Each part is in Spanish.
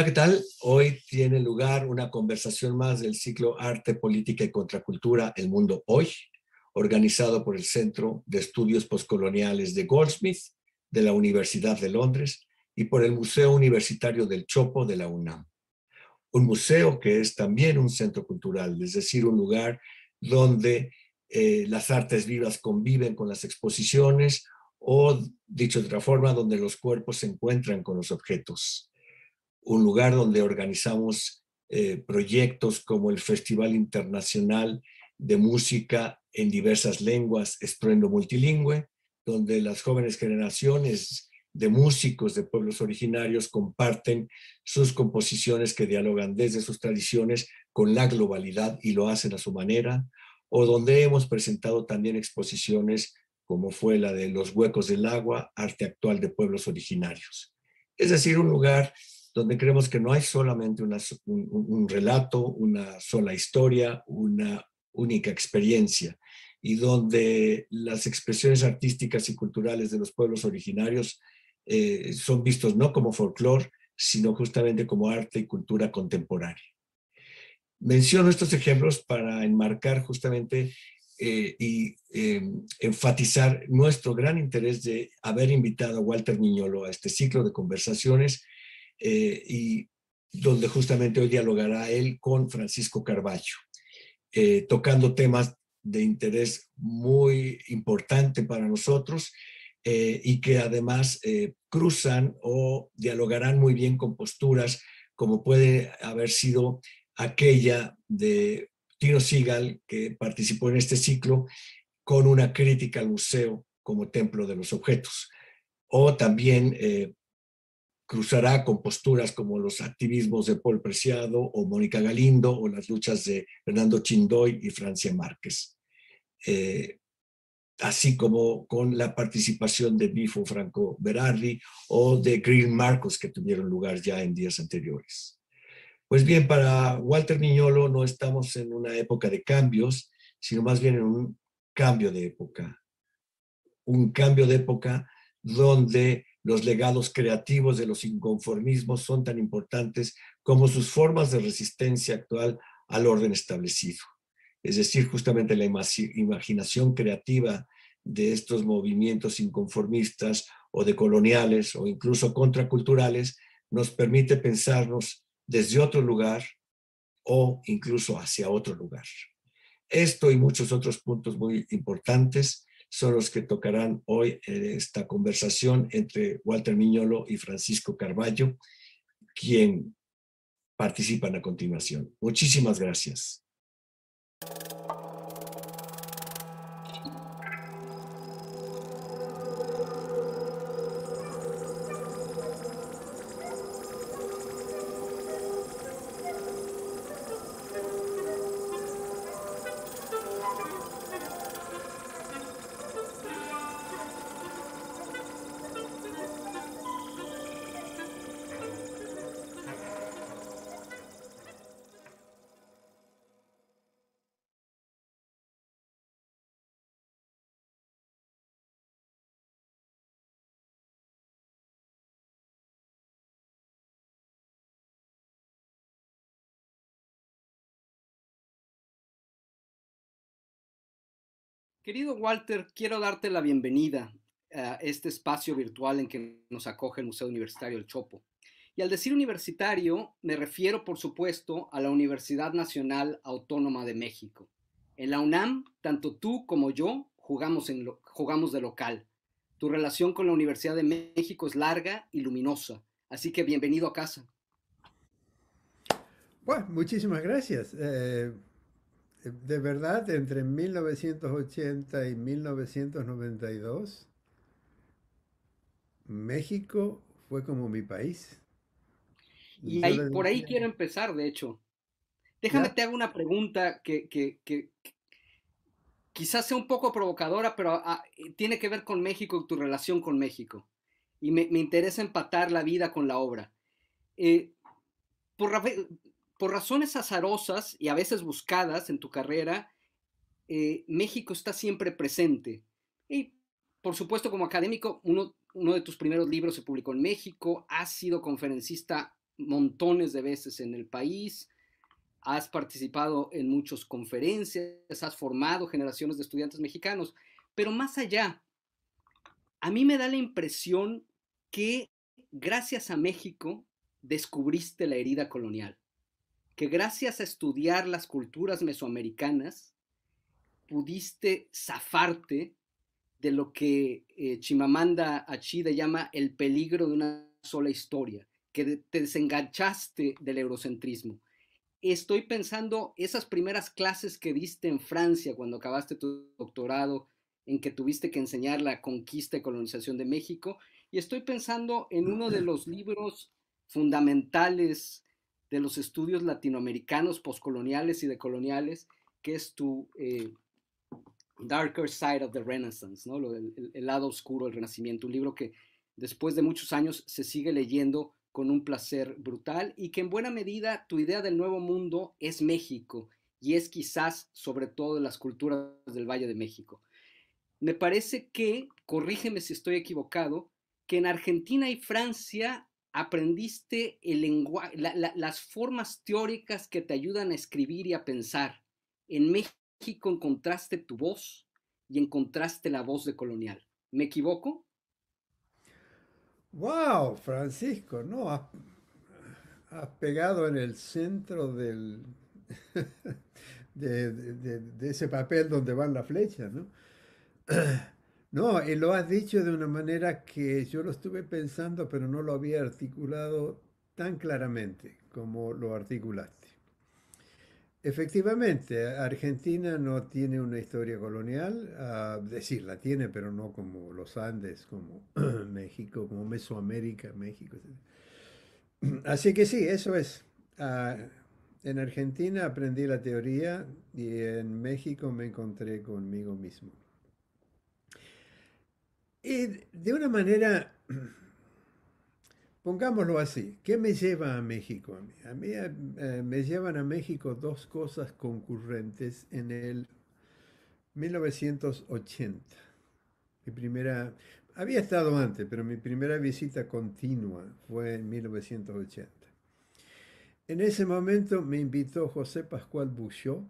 Hola, ¿qué tal? Hoy tiene lugar una conversación más del ciclo Arte, Política y Contracultura, El Mundo Hoy, organizado por el Centro de Estudios Postcoloniales de Goldsmith, de la Universidad de Londres y por el Museo Universitario del Chopo de la UNAM. Un museo que es también un centro cultural, es decir, un lugar donde eh, las artes vivas conviven con las exposiciones o, dicho de otra forma, donde los cuerpos se encuentran con los objetos un lugar donde organizamos eh, proyectos como el Festival Internacional de Música en diversas lenguas, Estruendo Multilingüe, donde las jóvenes generaciones de músicos de pueblos originarios comparten sus composiciones que dialogan desde sus tradiciones con la globalidad y lo hacen a su manera, o donde hemos presentado también exposiciones como fue la de Los Huecos del Agua, Arte Actual de Pueblos Originarios. Es decir, un lugar donde creemos que no hay solamente un, relato, una sola historia, una única experiencia, y donde las expresiones artísticas y culturales de los pueblos originarios eh, son vistos no como folclore, sino justamente como arte y cultura contemporánea. Menciono estos ejemplos para enmarcar justamente eh, y em, enfatizar nuestro gran interés de haber invitado a Walter Niñolo a este ciclo de conversaciones eh, y donde justamente hoy dialogará él con Francisco Carballo, eh, tocando temas de interés muy importante para nosotros eh, y que además cruzan o dialogarán muy bien con posturas como puede haber sido aquella de Tino Sigal, que participó en este ciclo, con una crítica al museo como templo de los objetos. O también cruzará con posturas como los activismos de Paul Preciado o Mónica Galindo o las luchas de Fernando Chindoy y Francia Márquez, eh, así como con la participación de Bifo Franco Berardi o de Green Marcos que tuvieron lugar ya en días anteriores. Pues bien, para Walter Niñolo no estamos en una época de cambios, sino más bien en un cambio de época. Un cambio de época donde los legados creativos de los inconformismos son tan importantes como sus formas de resistencia actual al orden establecido. Es decir, justamente la imaginación creativa de estos movimientos inconformistas o de coloniales o incluso contraculturales nos permite pensarnos desde otro lugar o incluso hacia otro lugar. Esto y muchos otros puntos muy importantes son los que tocarán hoy eh, esta conversación entre Walter Miñolo y Francisco Carballo, quien participan a continuación. Muchísimas gracias. Querido Walter, quiero darte la bienvenida a este espacio virtual en que nos acoge el Museo Universitario El Chopo. Y al decir universitario, me refiero, por supuesto, a la Universidad Nacional Autónoma de México. En la UNAM, tanto tú como yo jugamos, en jugamos de local. Tu relación con la Universidad de México es larga y luminosa, así que bienvenido a casa. Bueno, muchísimas gracias. Eh, de verdad, entre 1980 y 1992, México fue como mi país. Y por ahí quiero empezar, de hecho. Déjame te hago una pregunta que, quizás sea un poco provocadora, pero ah, tiene que ver con México tu relación con México. Y me, interesa empatar la vida con la obra. Eh, por, por razones azarosas y a veces buscadas en tu carrera, eh, México está siempre presente. Y por supuesto, como académico, uno, uno de tus primeros libros se publicó en México, has sido conferencista montones de veces en el país, has participado en muchas conferencias, has formado generaciones de estudiantes mexicanos, pero más allá, a mí me da la impresión que gracias a México descubriste la herida colonial que gracias a estudiar las culturas mesoamericanas pudiste zafarte de lo que eh, Chimamanda Achide llama el peligro de una sola historia, que te desenganchaste del eurocentrismo. Estoy pensando esas primeras clases que diste en Francia cuando acabaste tu doctorado, en que tuviste que enseñar la conquista y colonización de México, y estoy pensando en uno de los libros fundamentales de los estudios latinoamericanos poscoloniales y decoloniales, que es tu eh, Darker Side of the Renaissance, El, lado oscuro del Renacimiento, un libro que después de muchos años se sigue leyendo con un placer brutal y que en buena medida tu idea del nuevo mundo es México y es quizás sobre todo de las culturas del Valle de México. Me parece que, corrígeme si estoy equivocado, que en Argentina y Francia aprendiste el lenguaje, las formas teóricas que te ayudan a escribir y a pensar. En México encontraste tu voz y encontraste la voz de colonial. ¿Me equivoco? ¡Wow, Francisco! No, has, pegado en el centro del, de, ese papel donde van las flechas ¿no? No, y lo has dicho de una manera que yo lo estuve pensando, pero no lo había articulado tan claramente como lo articulaste. Efectivamente, Argentina no tiene una historia colonial, ah, decir, la tiene, pero no como los Andes, como México, como Mesoamérica, México. Así que sí, eso es. Ah, en Argentina aprendí la teoría y en México me encontré conmigo mismo. Y de una manera, pongámoslo así, ¿qué me lleva a México? A mí, eh, me llevan a México dos cosas concurrentes en el 1980. Mi primera, había estado antes, pero mi primera visita continua fue en 1980. En ese momento me invitó José Pascual Bouchot,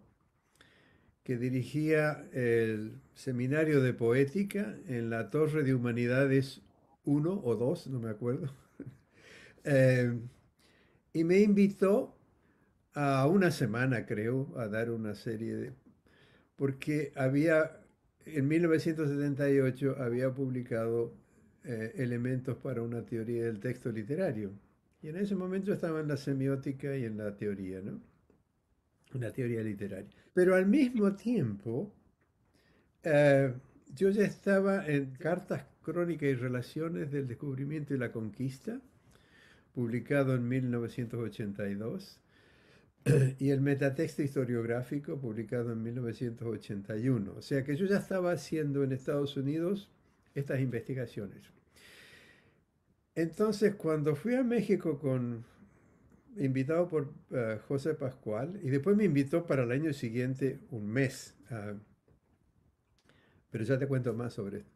que dirigía el seminario de poética en la Torre de Humanidades 1 o 2, no me acuerdo, eh, y me invitó a una semana, creo, a dar una serie de... porque había, en 1978 había publicado eh, elementos para una teoría del texto literario. Y en ese momento estaba en la semiótica y en la teoría, ¿no? Una teoría literaria. Pero al mismo tiempo, eh, yo ya estaba en Cartas, Crónicas y Relaciones del Descubrimiento y la Conquista, publicado en 1982, y el Metatexto Historiográfico, publicado en 1981. O sea que yo ya estaba haciendo en Estados Unidos estas investigaciones. Entonces, cuando fui a México con invitado por eh, José Pascual y después me invitó para el año siguiente un mes. Ah, pero ya te cuento más sobre esto.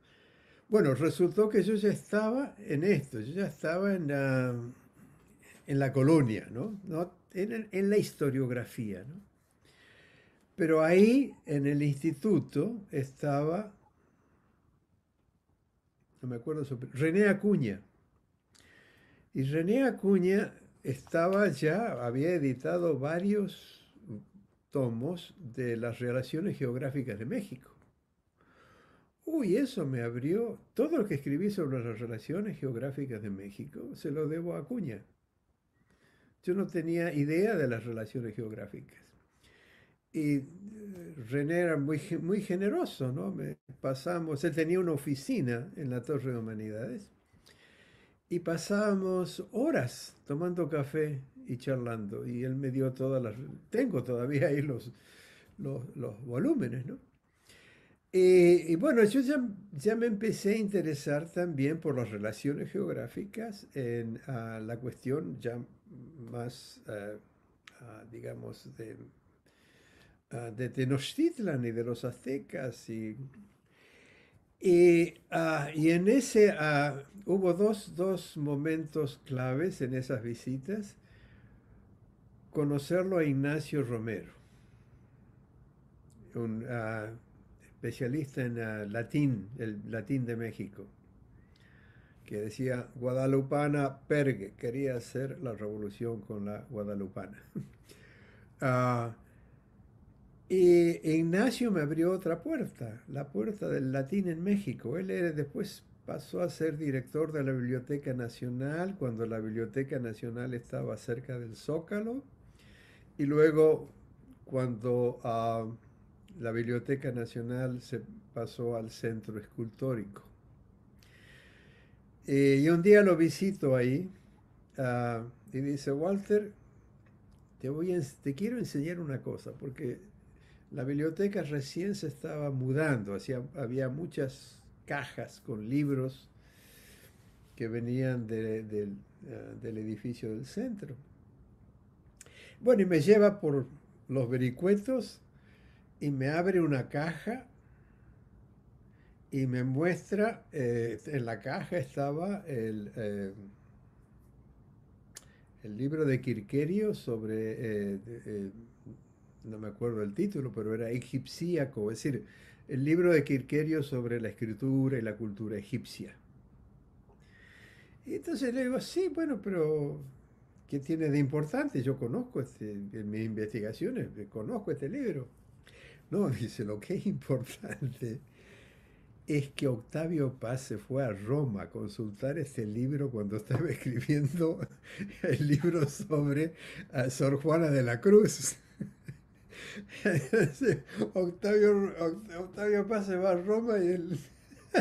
Bueno, resultó que yo ya estaba en esto, yo ya estaba en la, en la colonia, ¿no? en, la historiografía, Pero ahí, en el instituto, estaba, no me acuerdo René Acuña. Y René Acuña estaba ya, había editado varios tomos de las relaciones geográficas de México. Uy, eso me abrió. Todo lo que escribí sobre las relaciones geográficas de México se lo debo a Acuña. Yo no tenía idea de las relaciones geográficas. Y eh, René era muy, generoso, ¿no? Me pasamos, él tenía una oficina en la Torre de Humanidades y pasábamos horas tomando café y charlando. Y él me dio todas las... Tengo todavía ahí los, los, los volúmenes, ¿no? Eh, y bueno, yo ya, ya, me empecé a interesar también por las relaciones geográficas en la cuestión ya más, eh, digamos, de, de Tenochtitlan y de los aztecas y Ah, y, en ese ah, hubo dos, momentos claves en esas visitas. Conocerlo a Ignacio Romero, un ah, especialista en latín, el latín de México, que decía guadalupana pergue, quería hacer la revolución con la guadalupana. Y Ignacio me abrió otra puerta, la puerta del latín en México. Él después pasó a ser director de la Biblioteca Nacional cuando la Biblioteca Nacional estaba cerca del Zócalo. Y luego cuando ah, la Biblioteca Nacional se pasó al Centro Escultórico. Eh, y un día lo visito ahí ah, y dice, Walter, te, voy a, te quiero enseñar una cosa, porque la biblioteca recién se estaba mudando, hacía, había muchas cajas con libros que venían ah, del edificio del centro. Bueno, y me lleva por los vericuetos y me abre una caja y me muestra, eh, en la caja estaba el, eh, el libro de Quirquerio sobre... Eh, no me acuerdo el título, pero era egipciaco, es decir, el libro de Quirquerio sobre la escritura y la cultura egipcia. Y entonces le digo, sí, bueno, pero ¿qué tiene de importante? Yo conozco este, en mis investigaciones, conozco este libro. No, dice, lo que es importante es que Octavio Paz se fue a Roma a consultar este libro cuando estaba escribiendo el libro sobre Sor Juana de la Cruz. Octavio, Octavio Paz se va a Roma y el,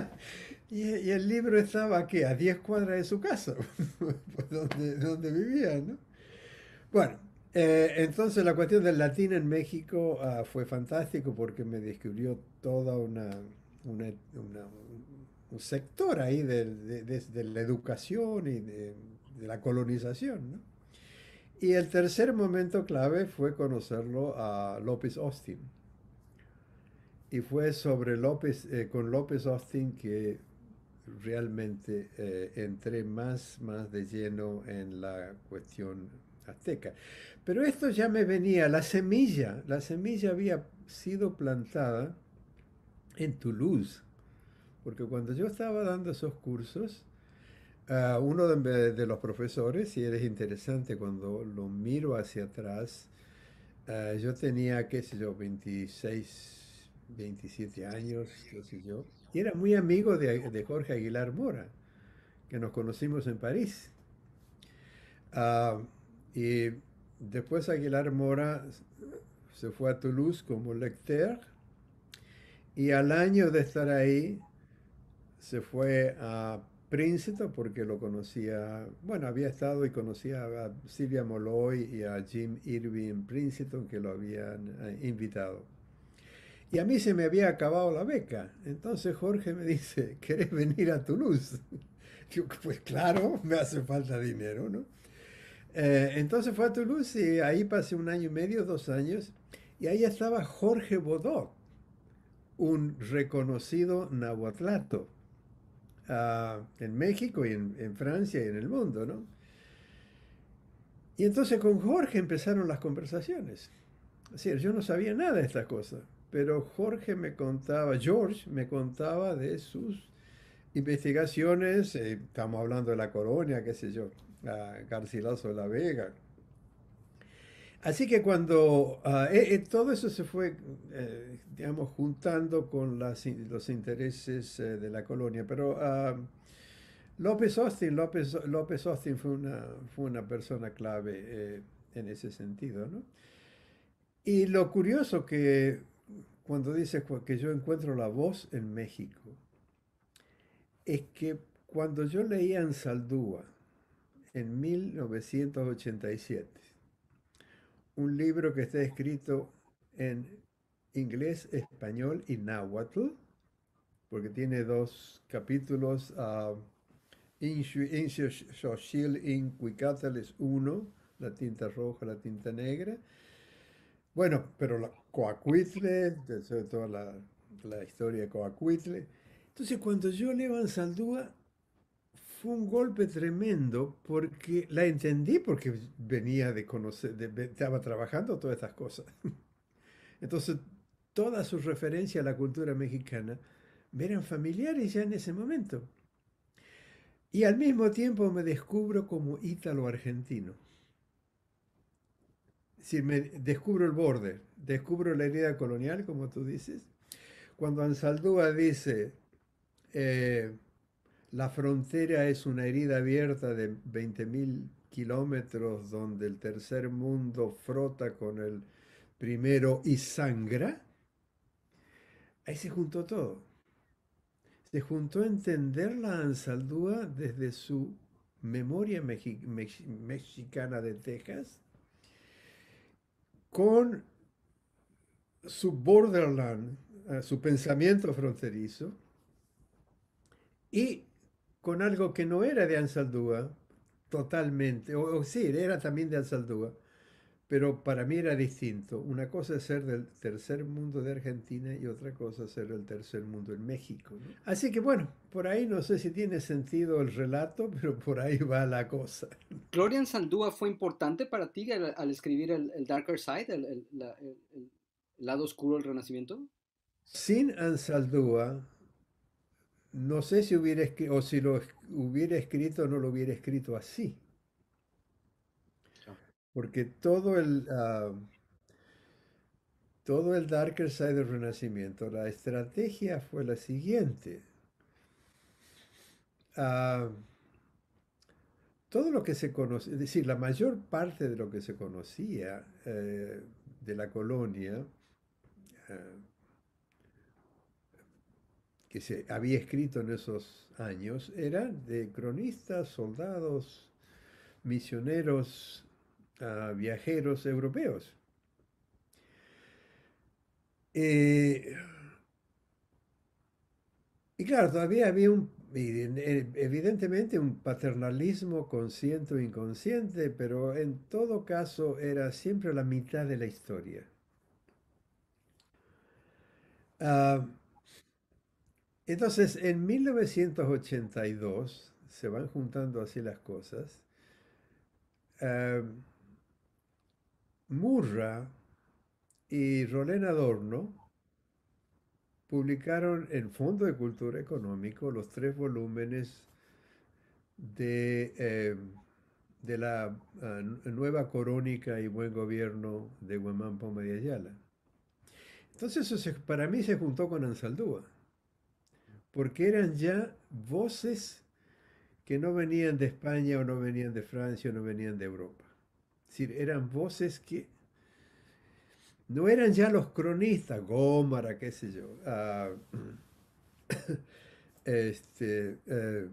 y, el libro estaba que a 10 cuadras de su casa, pues, donde, donde vivía. ¿no? Bueno, eh, entonces la cuestión del latín en México ah, fue fantástico porque me descubrió toda una, un sector ahí de, la educación y de, la colonización. ¿no? Y el tercer momento clave fue conocerlo a López Austin. Y fue sobre López, eh, con López Austin que realmente eh, entré más, más de lleno en la cuestión azteca. Pero esto ya me venía, la semilla, la semilla había sido plantada en Toulouse, porque cuando yo estaba dando esos cursos, uno de, los profesores, y es interesante, cuando lo miro hacia atrás, eh, yo tenía, qué sé yo, 26, 27 años, qué sé yo, y era muy amigo de, Jorge Aguilar Mora, que nos conocimos en París. Ah, y después Aguilar Mora se fue a Toulouse como lector, y al año de estar ahí, se fue a Princeton porque lo conocía, bueno, había estado y conocía a Silvia Molloy y a Jim Irving Princeton que lo habían eh, invitado. Y a mí se me había acabado la beca. Entonces Jorge me dice, ¿querés venir a Toulouse? Yo, pues claro, me hace falta dinero, ¿no? Eh, entonces fue a Toulouse y ahí pasé un año y medio, dos años, y ahí estaba Jorge Bodó, un reconocido nahuatlato en México y en, Francia y en el mundo, ¿no? Y entonces con Jorge empezaron las conversaciones. Es yo no sabía nada de estas cosas, pero Jorge me contaba, George me contaba de sus investigaciones, eh, estamos hablando de la colonia, qué sé yo, Garcilaso de la Vega, Así que cuando ah, eh, eh, todo eso se fue, eh, digamos, juntando con los intereses de la colonia, pero ah, López Austin, López, López fue una, fue una persona clave en ese sentido, ¿no? Y lo curioso que cuando dices que yo encuentro la voz en México, es que cuando yo leía en Saldúa en 1987, un libro que está escrito en inglés, español y náhuatl, porque tiene dos capítulos, uh, in Cuicatl es uno, la tinta roja, la tinta negra. Bueno, pero la Coacuitle, sobre toda la, historia de Coacuitle. Entonces, cuando yo leo fue un golpe tremendo porque la entendí porque venía de conocer, estaba trabajando todas estas cosas. Entonces, toda sus referencia a la cultura mexicana me eran familiares ya en ese momento. Y al mismo tiempo me descubro como ítalo-argentino. Si me descubro el borde, descubro la herida colonial, como tú dices. Cuando Ansaldúa dice, eh, la frontera es una herida abierta de 20.000 kilómetros donde el tercer mundo frota con el primero y sangra. Ahí se juntó todo. Se juntó entender la ansaldúa desde su memoria mexicana de Texas con su borderland, eh, su pensamiento fronterizo y con algo que no era de Ansaldúa, totalmente, o, sí, era también de Ansaldúa, pero para mí era distinto. Una cosa es ser del tercer mundo de Argentina y otra cosa es ser del tercer mundo en México. Así que bueno, por ahí no sé si tiene sentido el relato, pero por ahí va la cosa. ¿Gloria Ansaldúa fue importante para ti al, escribir el, Darker Side, el, el lado oscuro del Renacimiento? Sin Ansaldúa, no sé si hubiera o si lo hubiera escrito no lo hubiera escrito así. Porque todo el, ah, todo el Darker Side del Renacimiento, la estrategia fue la siguiente. Ah, todo lo que se conoce, es decir, la mayor parte de lo que se conocía eh, de la colonia, eh, que se había escrito en esos años eran de cronistas, soldados, misioneros, ah, viajeros europeos. Eh, y claro, todavía había un, eh, evidentemente un paternalismo consciente o inconsciente, pero en todo caso era siempre la mitad de la historia. Ah, entonces, en 1982, se van juntando así las cosas, em, Murra y Rolén Adorno publicaron en Fondo de Cultura Económico los tres volúmenes de, em, la ah, nueva corónica y buen gobierno de Guamán Poma y Ayala. Entonces eso para mí se juntó con Ansaldúa porque eran ya voces que no venían de España o no venían de Francia o no venían de Europa. Es decir, eran voces que no eran ya los cronistas, Gómara, qué sé yo, ah, este, eh,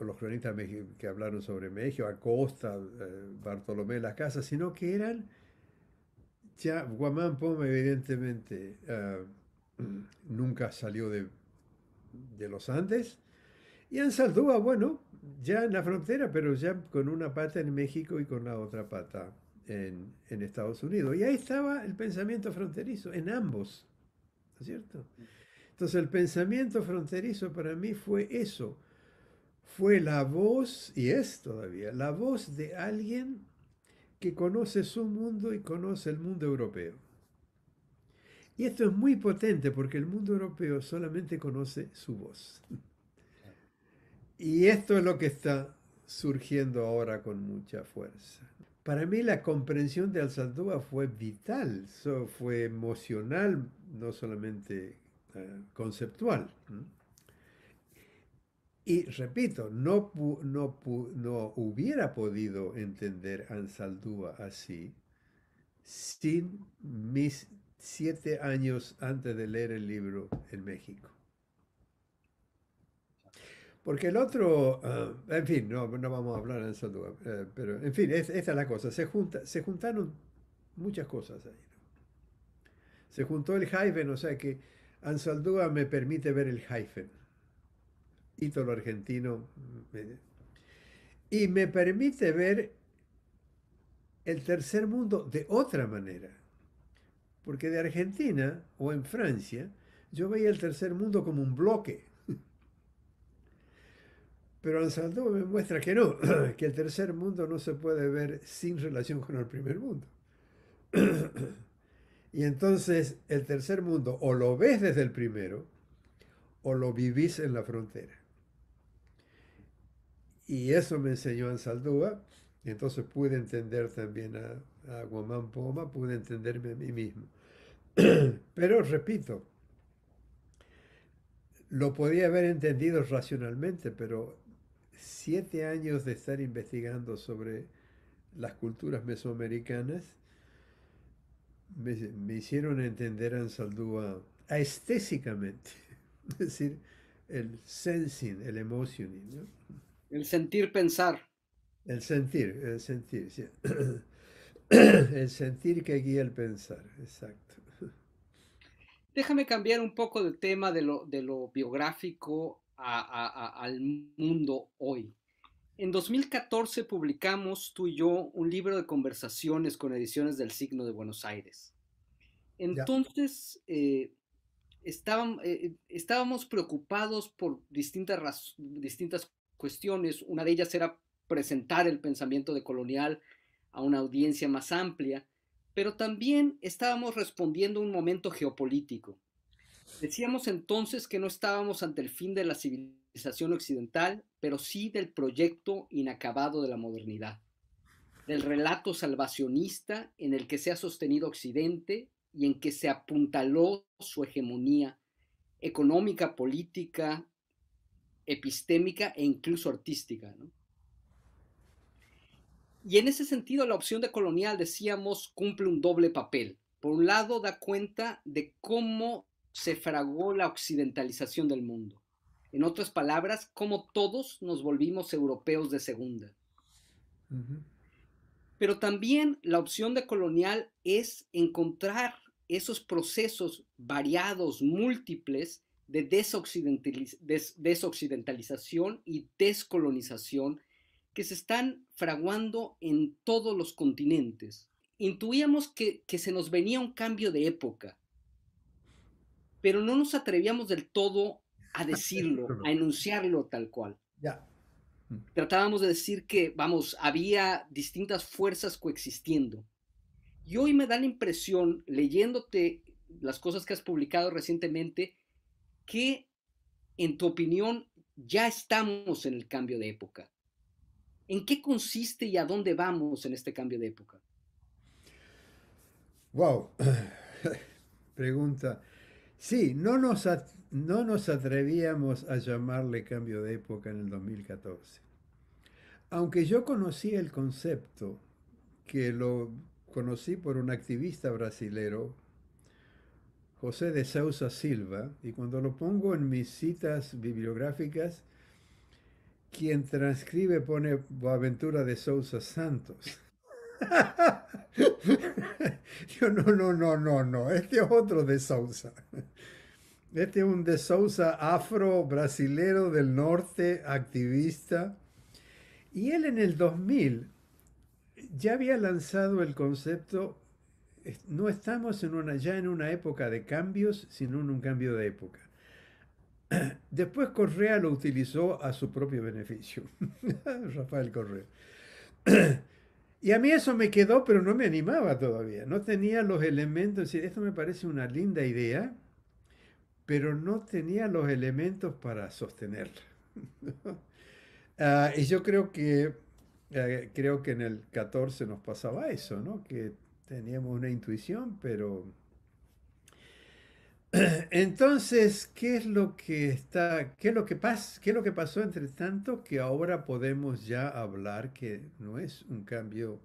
los cronistas que hablaron sobre México, Acosta, eh, Bartolomé Las Casas, sino que eran ya Guamán Poma, evidentemente, ah, nunca salió de de los Andes. Y saldúa bueno, ya en la frontera, pero ya con una pata en México y con la otra pata en, en Estados Unidos. Y ahí estaba el pensamiento fronterizo, en ambos, cierto? Entonces el pensamiento fronterizo para mí fue eso, fue la voz, y es todavía, la voz de alguien que conoce su mundo y conoce el mundo europeo. Y esto es muy potente porque el mundo europeo solamente conoce su voz. Y esto es lo que está surgiendo ahora con mucha fuerza. Para mí la comprensión de Alzadúa fue vital, fue emocional, no solamente eh, conceptual. Y repito, no, no, no hubiera podido entender Ansaldúa así sin mis siete años antes de leer el libro en México. Porque el otro, ah, en fin, no, vamos a hablar de eso, eh, pero en fin, esa es la cosa. Se, junta, se juntaron muchas cosas ahí. Se juntó el Haifen, o sea que Ansaldúa me permite ver el Haifen, ítalo argentino, y me permite ver el tercer mundo de otra manera. Porque de Argentina o en Francia, yo veía el tercer mundo como un bloque. Pero Ansaldo me muestra que no, que el tercer mundo no se puede ver sin relación con el primer mundo. Y entonces el tercer mundo o lo ves desde el primero o lo vivís en la frontera. Y eso me enseñó Ansaldúa, y entonces pude entender también a a Guamán Poma, pude entenderme a mí mismo. Pero repito, lo podía haber entendido racionalmente, pero siete años de estar investigando sobre las culturas mesoamericanas me, hicieron entender a Ansaldúa aestésicamente, es decir, el sensing, el emotioning. El sentir pensar. El sentir, el sentir, sí. el sentir que guía el pensar, exacto. Déjame cambiar un poco del tema de lo, biográfico al mundo hoy. En 2014 publicamos tú y yo un libro de conversaciones con ediciones del signo de Buenos Aires. Entonces, eh, eh, eh, estábamos preocupados por distintas, distintas cuestiones. Una de ellas era presentar el pensamiento de decolonial a una audiencia más amplia, pero también estábamos respondiendo a un momento geopolítico. Decíamos entonces que no estábamos ante el fin de la civilización occidental, pero sí del proyecto inacabado de la modernidad, del relato salvacionista en el que se ha sostenido Occidente y en que se apuntaló su hegemonía económica, política, epistémica e incluso artística. Y en ese sentido, la opción de colonial, decíamos, cumple un doble papel. Por un lado, da cuenta de cómo se fragó la occidentalización del mundo. En otras palabras, cómo todos nos volvimos europeos de segunda. Pero también la opción de colonial es encontrar esos procesos variados, múltiples, de desoccidentalización y descolonización que se están fraguando en todos los continentes. Intuíamos que, se nos venía un cambio de época, pero no nos atrevíamos del todo a decirlo, a enunciarlo tal cual. Ya. Mm. Tratábamos de decir que, vamos, había distintas fuerzas coexistiendo. Y hoy me da la impresión, leyéndote las cosas que has publicado recientemente, que en tu opinión ya estamos en el cambio de época. ¿En qué consiste y a dónde vamos en este cambio de época? Wow, pregunta. Sí, no nos, atrevíamos a llamarle cambio de época en el 2014. Aunque yo conocí el concepto, que lo conocí por un activista brasilero, José de Sousa Silva, y cuando lo pongo en mis citas bibliográficas, quien transcribe pone Boaventura de Sousa Santos. Yo no, no, no, no, no. Este es otro de Sousa. Este es un de Sousa afro-brasilero del norte, activista. Y él en el 2000 ya había lanzado el concepto, no estamos en una, ya en una época de cambios, sino en un cambio de época. Después Correa lo utilizó a su propio beneficio, Rafael Correa. y a mí eso me quedó, pero no me animaba todavía. No tenía los elementos, es decir, esto me parece una linda idea, pero no tenía los elementos para sostenerla. Ah, y yo creo que, eh, creo que en el 14 nos pasaba eso, ¿no? que teníamos una intuición, pero Entonces, ¿qué es lo que está, qué es lo que pasa, qué es lo que pasó entre tanto que ahora podemos ya hablar que no es un cambio,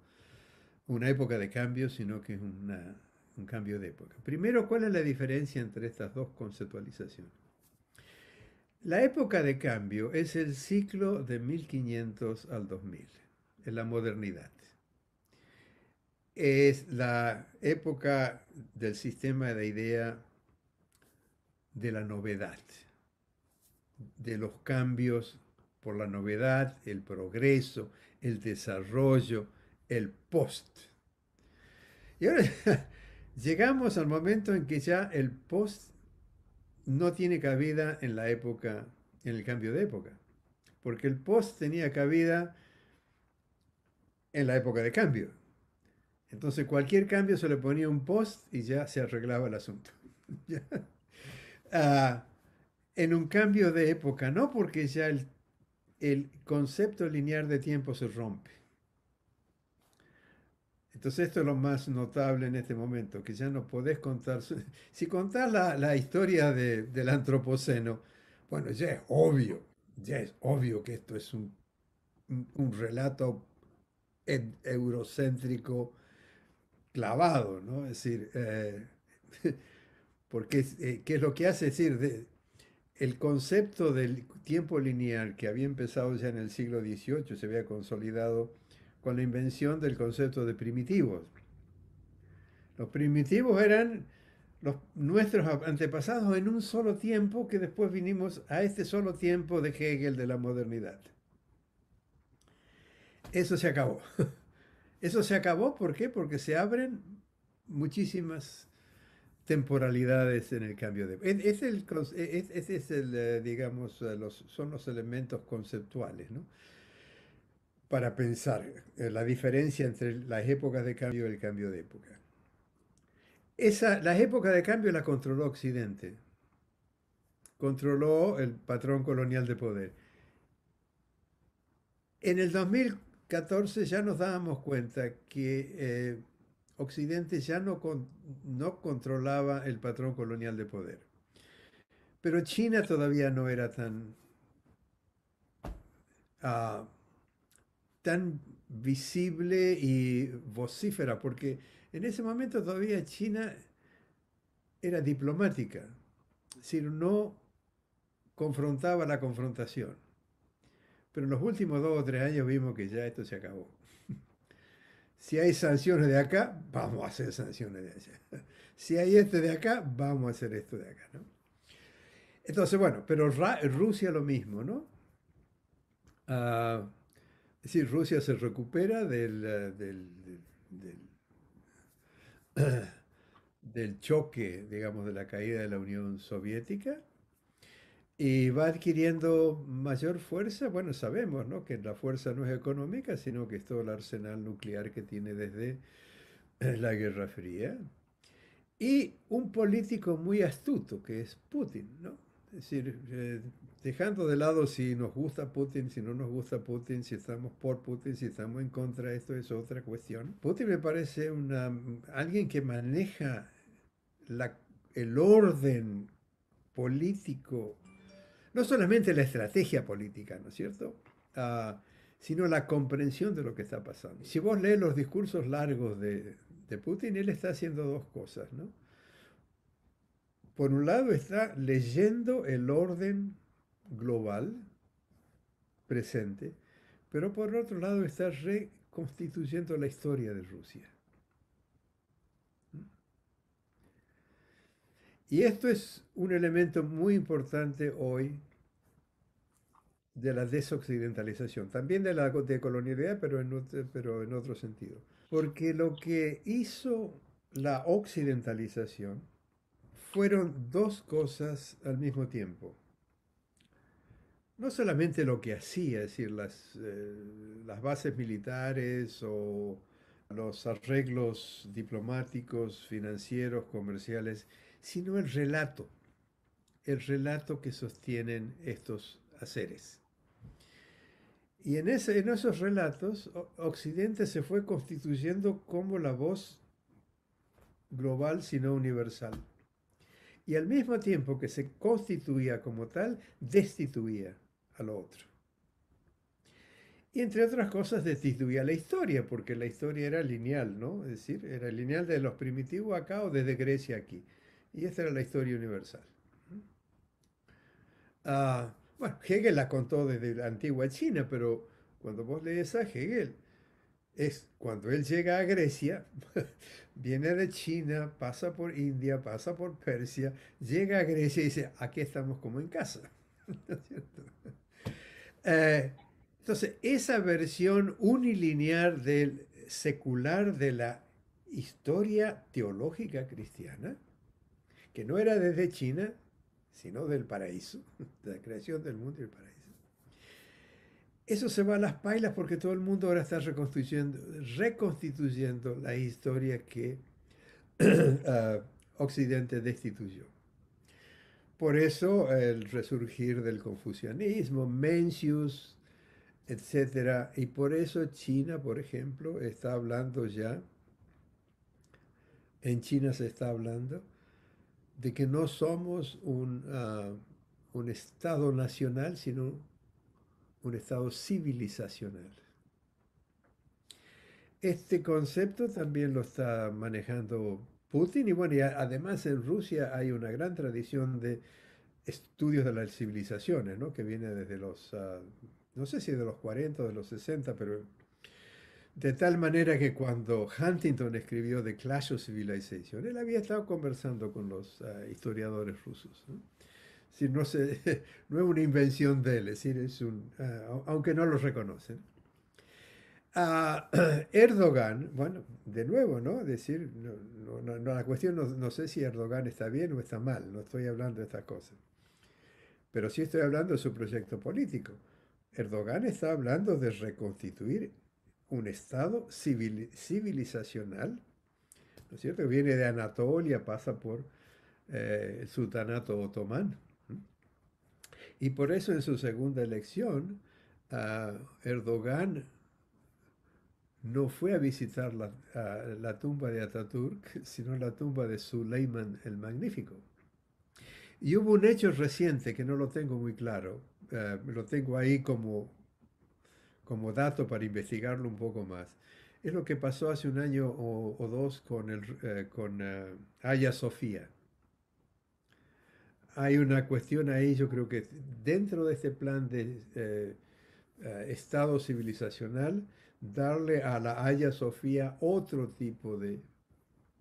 una época de cambio, sino que es un cambio de época? Primero, ¿cuál es la diferencia entre estas dos conceptualizaciones? La época de cambio es el ciclo de 1500 al 2000, es la modernidad es la época del sistema de idea de la novedad, de los cambios por la novedad, el progreso, el desarrollo, el post. Y ahora llegamos al momento en que ya el post no tiene cabida en la época, en el cambio de época, porque el post tenía cabida en la época de cambio. Entonces cualquier cambio se le ponía un post y ya se arreglaba el asunto. en un cambio de época, no porque ya el, concepto lineal de tiempo se rompe. Entonces esto es lo más notable en este momento, que ya no podés contar, si contás la, historia del antropoceno, bueno, ya es obvio, ya es obvio que esto es un, relato eurocéntrico clavado, ¿no? Es decir, eh, Porque ¿qué es eh, lo que hace? decir, el concepto del tiempo lineal que había empezado ya en el siglo XVIII se había consolidado con la invención del concepto de primitivos. Los primitivos eran nuestros antepasados en un solo tiempo que después vinimos a este solo tiempo de Hegel de la modernidad. Eso se acabó. Eso se acabó, ¿por qué? Porque se abren muchísimas temporalidades en el cambio de... Es, es el, e, es, el, eh, digamos, eh, los, son los elementos conceptuales, ¿no? Para pensar eh, la diferencia entre las épocas de cambio y el cambio de época. Esa, las épocas de cambio la controló Occidente. Controló el patrón colonial de poder. En el 2014 ya nos dábamos cuenta que Occidente ya no, no controlaba el patrón colonial de poder. Pero China todavía no era tan, ah, tan visible y vocífera, porque en ese momento todavía China era diplomática, es no confrontaba la confrontación. Pero en los últimos dos o tres años vimos que ya esto se acabó. Si hay sanciones de acá, vamos a hacer sanciones de allá. Si hay este de acá, vamos a hacer esto de acá, ¿no? Entonces, bueno, pero Rusia lo mismo, ¿no? Ah, es decir, Rusia se recupera del, eh, del, del, choque, digamos, de la caída de la Unión Soviética y va adquiriendo mayor fuerza. Bueno, sabemos ¿no? que la fuerza no es económica, sino que es todo el arsenal nuclear que tiene desde eh, la Guerra Fría. Y un político muy astuto, que es Putin, ¿no? Es decir, eh, dejando de lado si nos gusta Putin, si no nos gusta Putin, si estamos por Putin, si estamos en contra, esto es otra cuestión. Putin me parece una, alguien que maneja la, el orden político no solamente la estrategia política, ¿no es cierto?, ah, sino la comprensión de lo que está pasando. Si vos lees los discursos largos de, de Putin, él está haciendo dos cosas, ¿no? Por un lado está leyendo el orden global presente, pero por otro lado está reconstituyendo la historia de Rusia. Y esto es un elemento muy importante hoy de la desoccidentalización, también de la decolonialidad, pero en, otro, pero en otro sentido. Porque lo que hizo la occidentalización fueron dos cosas al mismo tiempo. No solamente lo que hacía, es decir, las eh, bases militares o los arreglos diplomáticos, financieros, comerciales, sino el relato, el relato que sostienen estos haceres. Y en, esos relatos, Occidente se fue constituyendo como la voz global, sino universal. Y al mismo tiempo que se constituía como tal, destituía a lo otro. Y entre otras cosas destituía la historia, porque la historia era lineal, ¿no? Es decir, era lineal de los primitivos acá o desde Grecia aquí. Y esta era la historia universal. Ah, bueno, Hegel la contó desde la antigua China, pero cuando vos lees a Hegel, es cuando él llega a Grecia, viene de China, pasa por India, pasa por Persia, llega a Grecia y dice, aquí estamos como en casa. Eh, entonces, esa versión unilinear del secular de la historia teológica cristiana que no era desde China, sino del paraíso, de la creación del mundo y el paraíso. Eso se va a las pailas porque todo el mundo ahora está reconstituyendo, la historia que ah, Occidente destituyó. Por eso el resurgir del confucianismo, Mencius, etc. Y por eso China, por ejemplo, está hablando ya, en China se está hablando de que no somos un, ah, un Estado nacional, sino un Estado civilizacional. Este concepto también lo está manejando Putin y bueno, además en Rusia hay una gran tradición de estudios de las civilizaciones, ¿no? que viene desde los, ah, no sé si de los 40 o de los 60, pero de tal manera que cuando Huntington escribió The Clash of Civilization, él había estado conversando con los eh, historiadores rusos. ¿no? Si no, no es una invención de él, decir, es un, eh, aunque no lo reconocen. Ah, Erdogan, bueno, de nuevo, ¿no? Decir, no, la cuestión no, sé si Erdogan está bien o está mal, no estoy hablando de estas cosas. Pero sí estoy hablando de su proyecto político. Erdogan está hablando de reconstituir un estado civil, civilizacional, ¿no es cierto? viene de Anatolia, pasa por eh, el sultanato otomán. Y por eso en su segunda elección, Erdogan no fue a visitar la, tumba de Atatürk, sino la tumba de Suleiman el Magnífico. Y hubo un hecho reciente que no lo tengo muy claro, eh, lo tengo ahí como como dato para investigarlo un poco más. Es lo que pasó hace un año o, dos con, el, eh, con eh, Aya Sofía. Hay una cuestión ahí, yo creo que dentro de este plan de eh, Estado civilizacional, darle a la Aya Sofía otro tipo de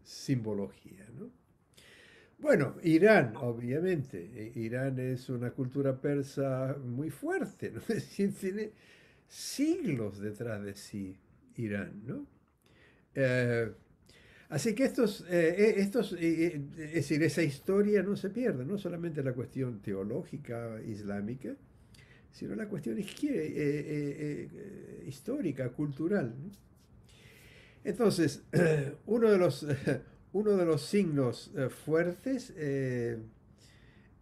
simbología. Bueno, Irán, obviamente. Irán es una cultura persa muy fuerte, ¿no? siglos detrás de sí Irán, ¿no? Eh, así que estos, eh, eh, estos es decir, esa historia no se pierde, no solamente la cuestión teológica islámica, sino la cuestión histórica, cultural. Entonces, uno de los, uno de los signos fuertes en,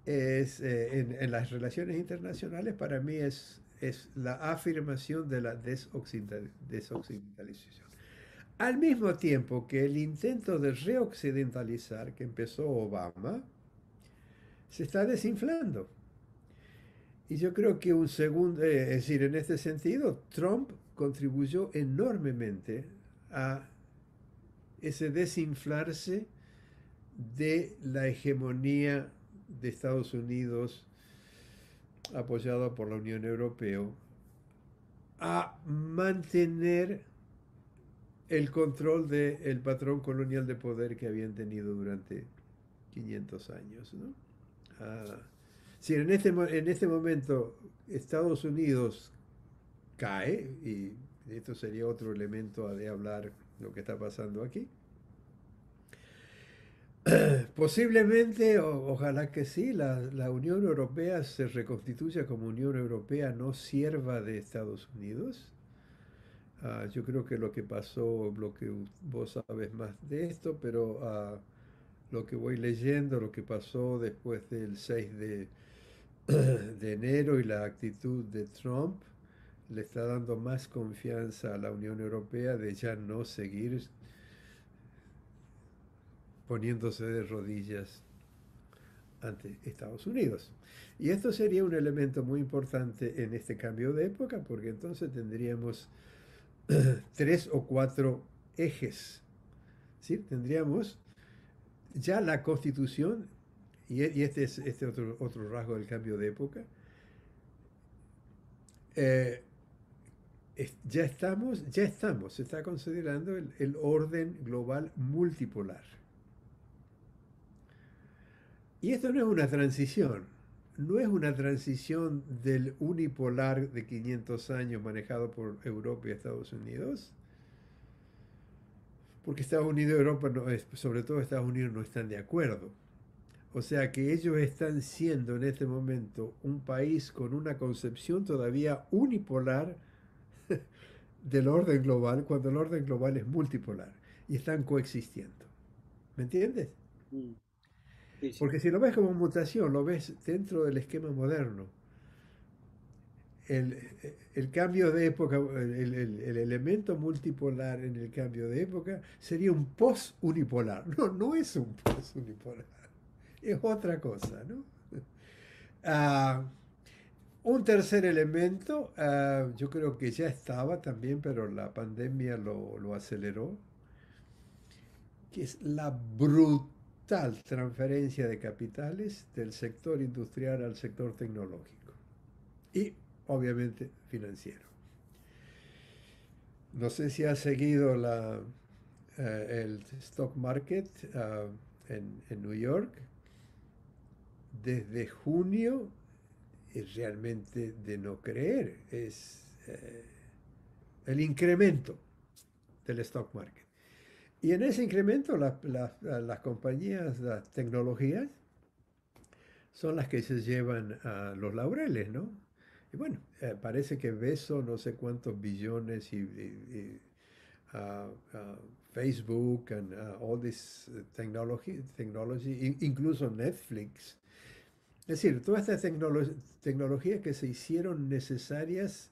las relaciones internacionales para mí es es la afirmación de la desoccidentalización. Al mismo tiempo que el intento de reoccidentalizar que empezó Obama se está desinflando. Y yo creo que un segundo, eh, es decir, en este sentido, Trump contribuyó enormemente a ese desinflarse de la hegemonía de Estados Unidos apoyado por la Unión Europea, a mantener el control del patrón colonial de poder que habían tenido durante 500 años. Ah, si este en este, momento Estados Unidos cae, y esto sería otro elemento de hablar lo que está pasando aquí, Posiblemente, ojalá que sí, la, la, Unión Europea se reconstituya como Unión Europea no sierva de Estados Unidos. Ah, yo creo que lo que pasó, lo que vos sabes más de esto, pero ah, lo que voy leyendo, lo que pasó después del 6 de, de enero y la actitud de Trump, le está dando más confianza a la Unión Europea de ya no seguir poniéndose de rodillas ante Estados Unidos. Y esto sería un elemento muy importante en este cambio de época, porque entonces tendríamos tres o cuatro ejes. ¿sí? Tendríamos ya la constitución, y, este es este otro, otro rasgo del cambio de época, eh, ya estamos, ya estamos, se está considerando el orden global multipolar. Y esto no es una transición, no es una transición del unipolar de 500 años manejado por Europa y Estados Unidos, porque Estados Unidos y Europa, sobre todo Estados Unidos, no están de acuerdo. O sea que ellos están siendo en este momento un país con una concepción todavía unipolar del orden global, cuando el orden global es multipolar y están coexistiendo. ¿Me entiendes? Mm. Porque si lo ves como mutación, lo ves dentro del esquema moderno. El, el cambio de época, el, el, elemento multipolar en el cambio de época sería un post-unipolar. No, no es un post-unipolar. Es otra cosa, ¿no? Ah, un tercer elemento, ah, yo creo que ya estaba también, pero la pandemia lo, lo aceleró, que es la brutalidad tal transferencia de capitales del sector industrial al sector tecnológico y obviamente financiero. No sé si ha seguido la, eh, el stock market ah, en, New York. Desde junio es realmente de no creer, es eh, el incremento del stock market. Y en ese incremento las compañías, las tecnologías, son las que se llevan a los laureles, ¿no? Y bueno, eh, parece que Beso, no sé cuántos billones y, y Facebook and all this eh, technology, incluso Netflix. Es decir, todas estas tecnologías que se hicieron necesarias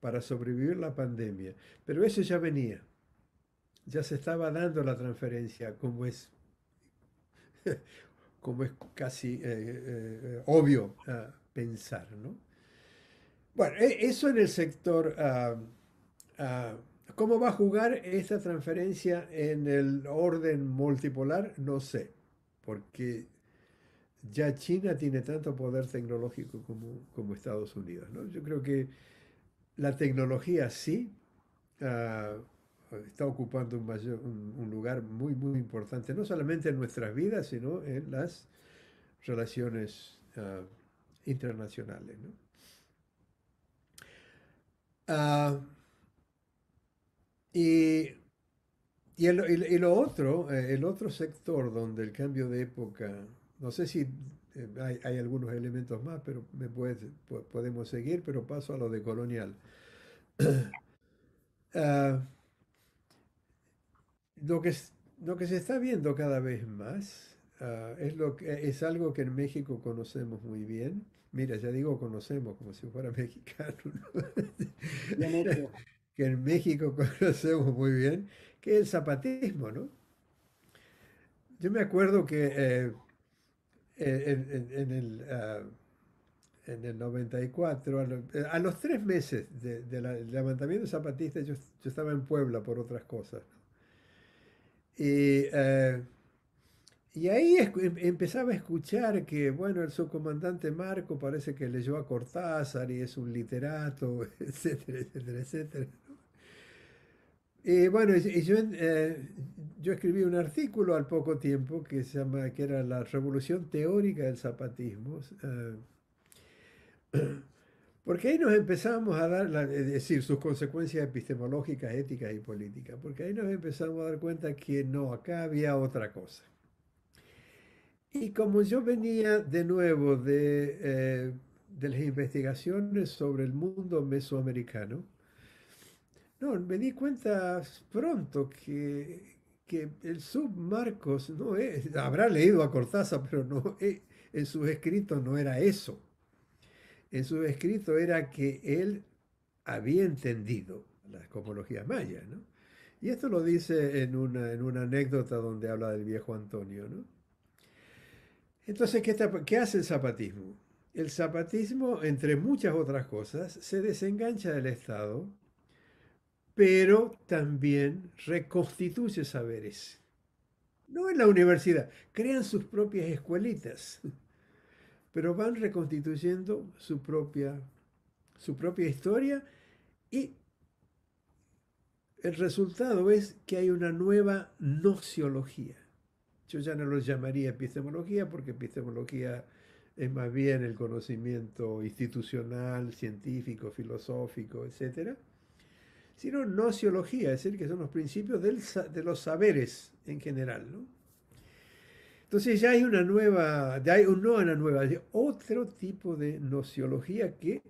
para sobrevivir la pandemia. Pero eso ya venía ya se estaba dando la transferencia, como es, como es casi eh, eh, obvio pensar. ¿no? Bueno, e, eso en el sector... Ah, ah, ¿Cómo va a jugar esta transferencia en el orden multipolar? No sé, porque ya China tiene tanto poder tecnológico como, Estados Unidos. ¿no? Yo creo que la tecnología sí, ah, está ocupando un, un, lugar muy, muy importante, no solamente en nuestras vidas, sino en las relaciones ah, internacionales. ¿no? Ah, y, el, lo otro, eh, el otro sector donde el cambio de época, no sé si eh, hay, hay algunos elementos más, pero me puedes, podemos seguir, pero paso a lo de colonial. Ah, lo que, lo que se está viendo cada vez más ah, es, lo que, es algo que en México conocemos muy bien. Mira, ya digo conocemos como si fuera mexicano. que en México conocemos muy bien, que es el zapatismo, ¿no? Yo me acuerdo que eh, eh, en, el, 94, ah, a, los tres meses del levantamiento zapatista, yo, yo, estaba en Puebla por otras cosas, eh, y ahí em, empezaba a escuchar que, bueno, el subcomandante Marco parece que leyó a Cortázar y es un literato, etcétera, etcétera, etcétera. bueno, yo, eh, yo, escribí un artículo al poco tiempo que se llama, que era La Revolución Teórica del Zapatismo. Eh, Porque ahí nos empezamos a dar, es decir, sus consecuencias epistemológicas, éticas y políticas, porque ahí nos empezamos a dar cuenta que no, acá había otra cosa. Y como yo venía de nuevo de, eh, de las investigaciones sobre el mundo mesoamericano, no, me di cuenta pronto que, que el submarcos no es, habrá leído a Cortázar, pero no, eh, en sus escritos no era eso en su escrito era que él había entendido las cosmologías mayas, ¿no? Y esto lo dice en una, en una anécdota donde habla del viejo Antonio, ¿no? Entonces, ¿qué, está, ¿qué hace el zapatismo? El zapatismo, entre muchas otras cosas, se desengancha del Estado, pero también reconstituye saberes. No en la universidad, crean sus propias escuelitas pero van reconstituyendo su propia, su propia historia y el resultado es que hay una nueva nociología. Yo ya no lo llamaría epistemología porque epistemología es más bien el conocimiento institucional, científico, filosófico, etc. Sino nociología, es decir, que son los principios de los saberes en general. ¿no? Entonces ya hay una nueva, hay no una nueva, hay otro tipo de nociología que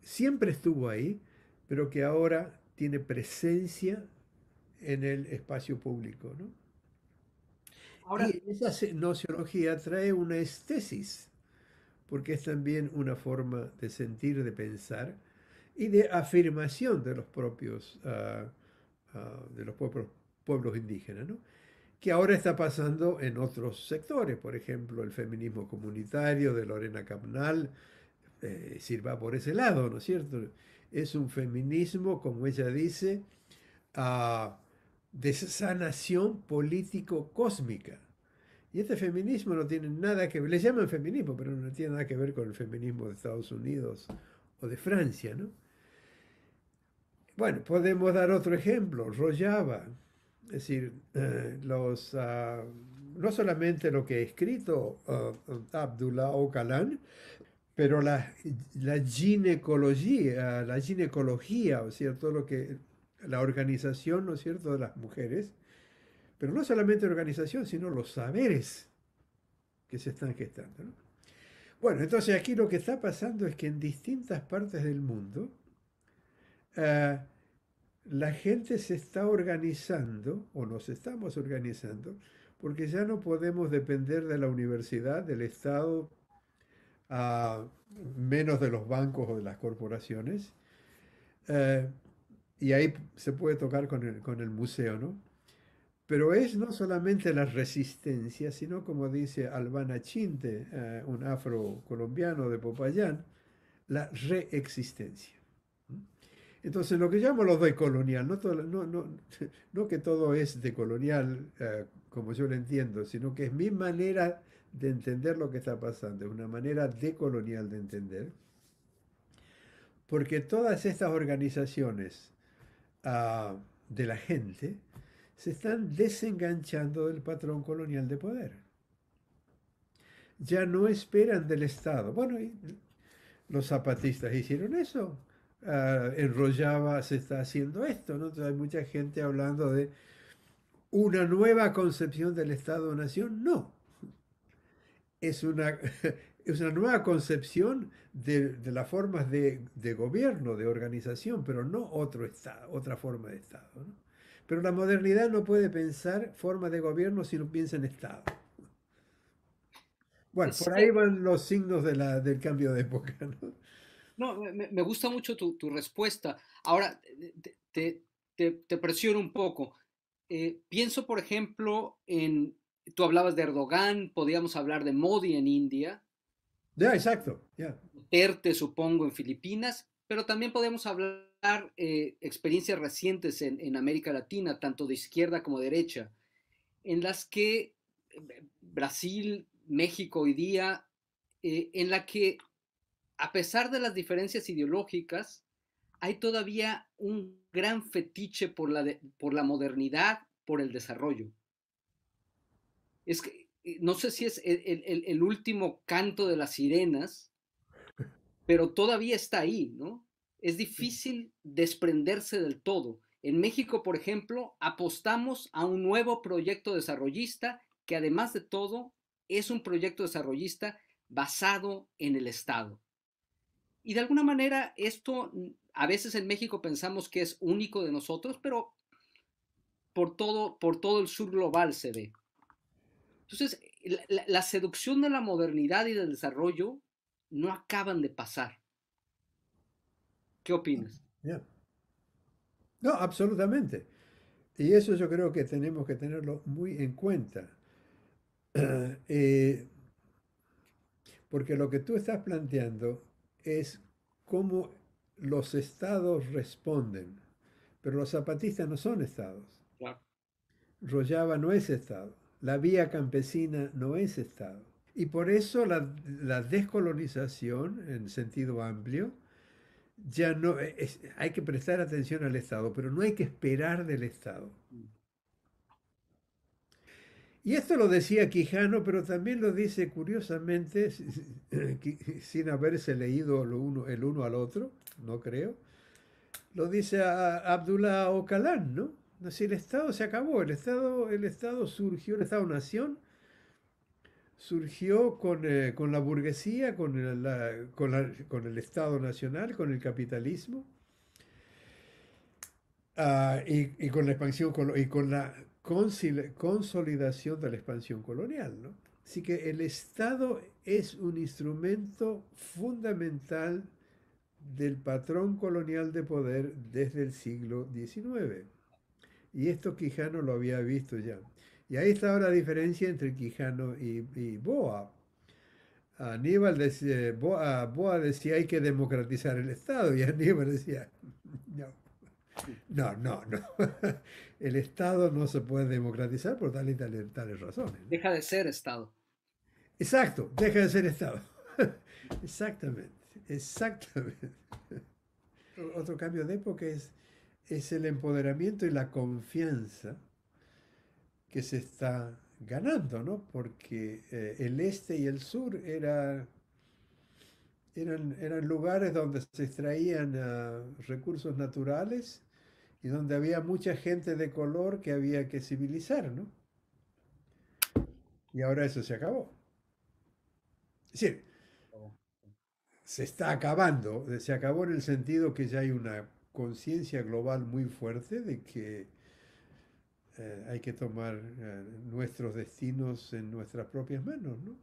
siempre estuvo ahí, pero que ahora tiene presencia en el espacio público. ¿no? Ahora, y esa nociología trae una estesis, porque es también una forma de sentir, de pensar y de afirmación de los propios, ah, ah, de los pueblos, pueblos indígenas. ¿no? que ahora está pasando en otros sectores, por ejemplo, el feminismo comunitario de Lorena Capnal eh, sirva por ese lado, ¿no es cierto? Es un feminismo, como ella dice, ah, de sanación político-cósmica. Y este feminismo no tiene nada que ver, le llaman feminismo, pero no tiene nada que ver con el feminismo de Estados Unidos o de Francia, ¿no? Bueno, podemos dar otro ejemplo, Rojava, es decir, eh, los, ah, no solamente lo que ha escrito ah, um, Abdullah Ocalan, pero la, ginecología, la ginecología, ah, o cierto? Lo que, la organización, ¿no es cierto?, de las mujeres, pero no solamente la organización, sino los saberes que se están gestando. Bueno, entonces aquí lo que está pasando es que en distintas partes del mundo, la gente se está organizando, o nos estamos organizando, porque ya no podemos depender de la universidad, del Estado, menos de los bancos o de las corporaciones. Eh, y ahí se puede tocar con el, con el museo, ¿no? Pero es no solamente la resistencia, sino como dice Albana Chinte, eh, un afrocolombiano de Popayán, la reexistencia. Entonces, lo que llamo lo decolonial, no, no, que todo es decolonial eh, como yo lo entiendo, sino que es mi manera de entender lo que está pasando, es una manera decolonial de entender. Porque todas estas organizaciones ah, de la gente se están desenganchando del patrón colonial de poder. Ya no esperan del Estado. Bueno, los zapatistas hicieron eso Ah, enrollaba se está haciendo esto. ¿no? hay mucha gente hablando de una nueva concepción del Estado-Nación. No. Es una, es una nueva concepción de, las formas de, gobierno, de organización, pero no otro Estado, otra forma de Estado. Pero la modernidad no puede pensar forma de gobierno si no piensa en Estado. Bueno, por ahí van los signos del cambio de época. ¿no? No, me, gusta mucho tu, respuesta. Ahora, eh, te, presiono un poco. Eh, pienso, por ejemplo, en, tú hablabas de Erdogan, podíamos hablar de Modi en India. Ya, exacto. Yeah. supongo, en Filipinas, pero también podemos hablar eh, experiencias recientes en, América Latina, tanto de izquierda como derecha, en las que eh, Brasil, México hoy día, en la que a pesar de las diferencias ideológicas, hay todavía un gran fetiche por la, por la modernidad, por el desarrollo. Es que, eh, no sé si es el, el último canto de las sirenas, pero todavía está ahí, ¿no? Es difícil desprenderse del todo. En México, por ejemplo, apostamos a un nuevo proyecto desarrollista que además de todo es un proyecto desarrollista basado en el Estado. Y de alguna manera esto, mm, a veces en México pensamos que es único de nosotros, pero por todo, por todo el sur global se ve. Entonces, la, seducción de la modernidad y del desarrollo no acaban de pasar. ¿Qué opinas? No, absolutamente. Y eso yo creo que tenemos que tenerlo muy en cuenta. Eh, porque lo que tú estás planteando es cómo los estados responden. Pero los zapatistas no son estados. Claro. no es estado. La vía campesina no es estado. Y por eso la, descolonización, en sentido amplio, ya no hay que prestar atención al Estado, pero no hay que esperar del Estado. Mm. Y esto lo decía Quijano, pero también lo dice curiosamente, eh, sin haberse leído el uno al otro, no creo, lo dice Abdullah Ocalan, ¿no? Si el Estado se acabó, el Estado, el Estado surgió, el Estado-nación surgió con, eh, la burguesía, con el, con, el Estado nacional, con el capitalismo. Ah, y, y, con la expansión y con la consolidación de la expansión colonial. ¿no? Así que el Estado es un instrumento fundamental del patrón colonial de poder desde el siglo XIX. Y esto Quijano lo había visto ya. Y ahí está la diferencia entre Quijano y, Boa. Aníbal decía, Boa, decía hay que democratizar el Estado y Aníbal decía, no, no, no, no el Estado no se puede democratizar por tales y tales, razones. Deja de ser Estado. Exacto, deja de ser Estado. exactamente, exactamente. Otro cambio de época es, es el empoderamiento y la confianza que se está ganando, ¿no? Porque eh, el este y el sur era, eran, eran lugares donde se extraían ah, recursos naturales y donde había mucha gente de color que había que civilizar, ¿no? Y ahora eso se acabó. Es decir, se está acabando, se acabó en el sentido que ya hay una conciencia global muy fuerte de que eh, hay que tomar eh, nuestros destinos en nuestras propias manos, ¿no?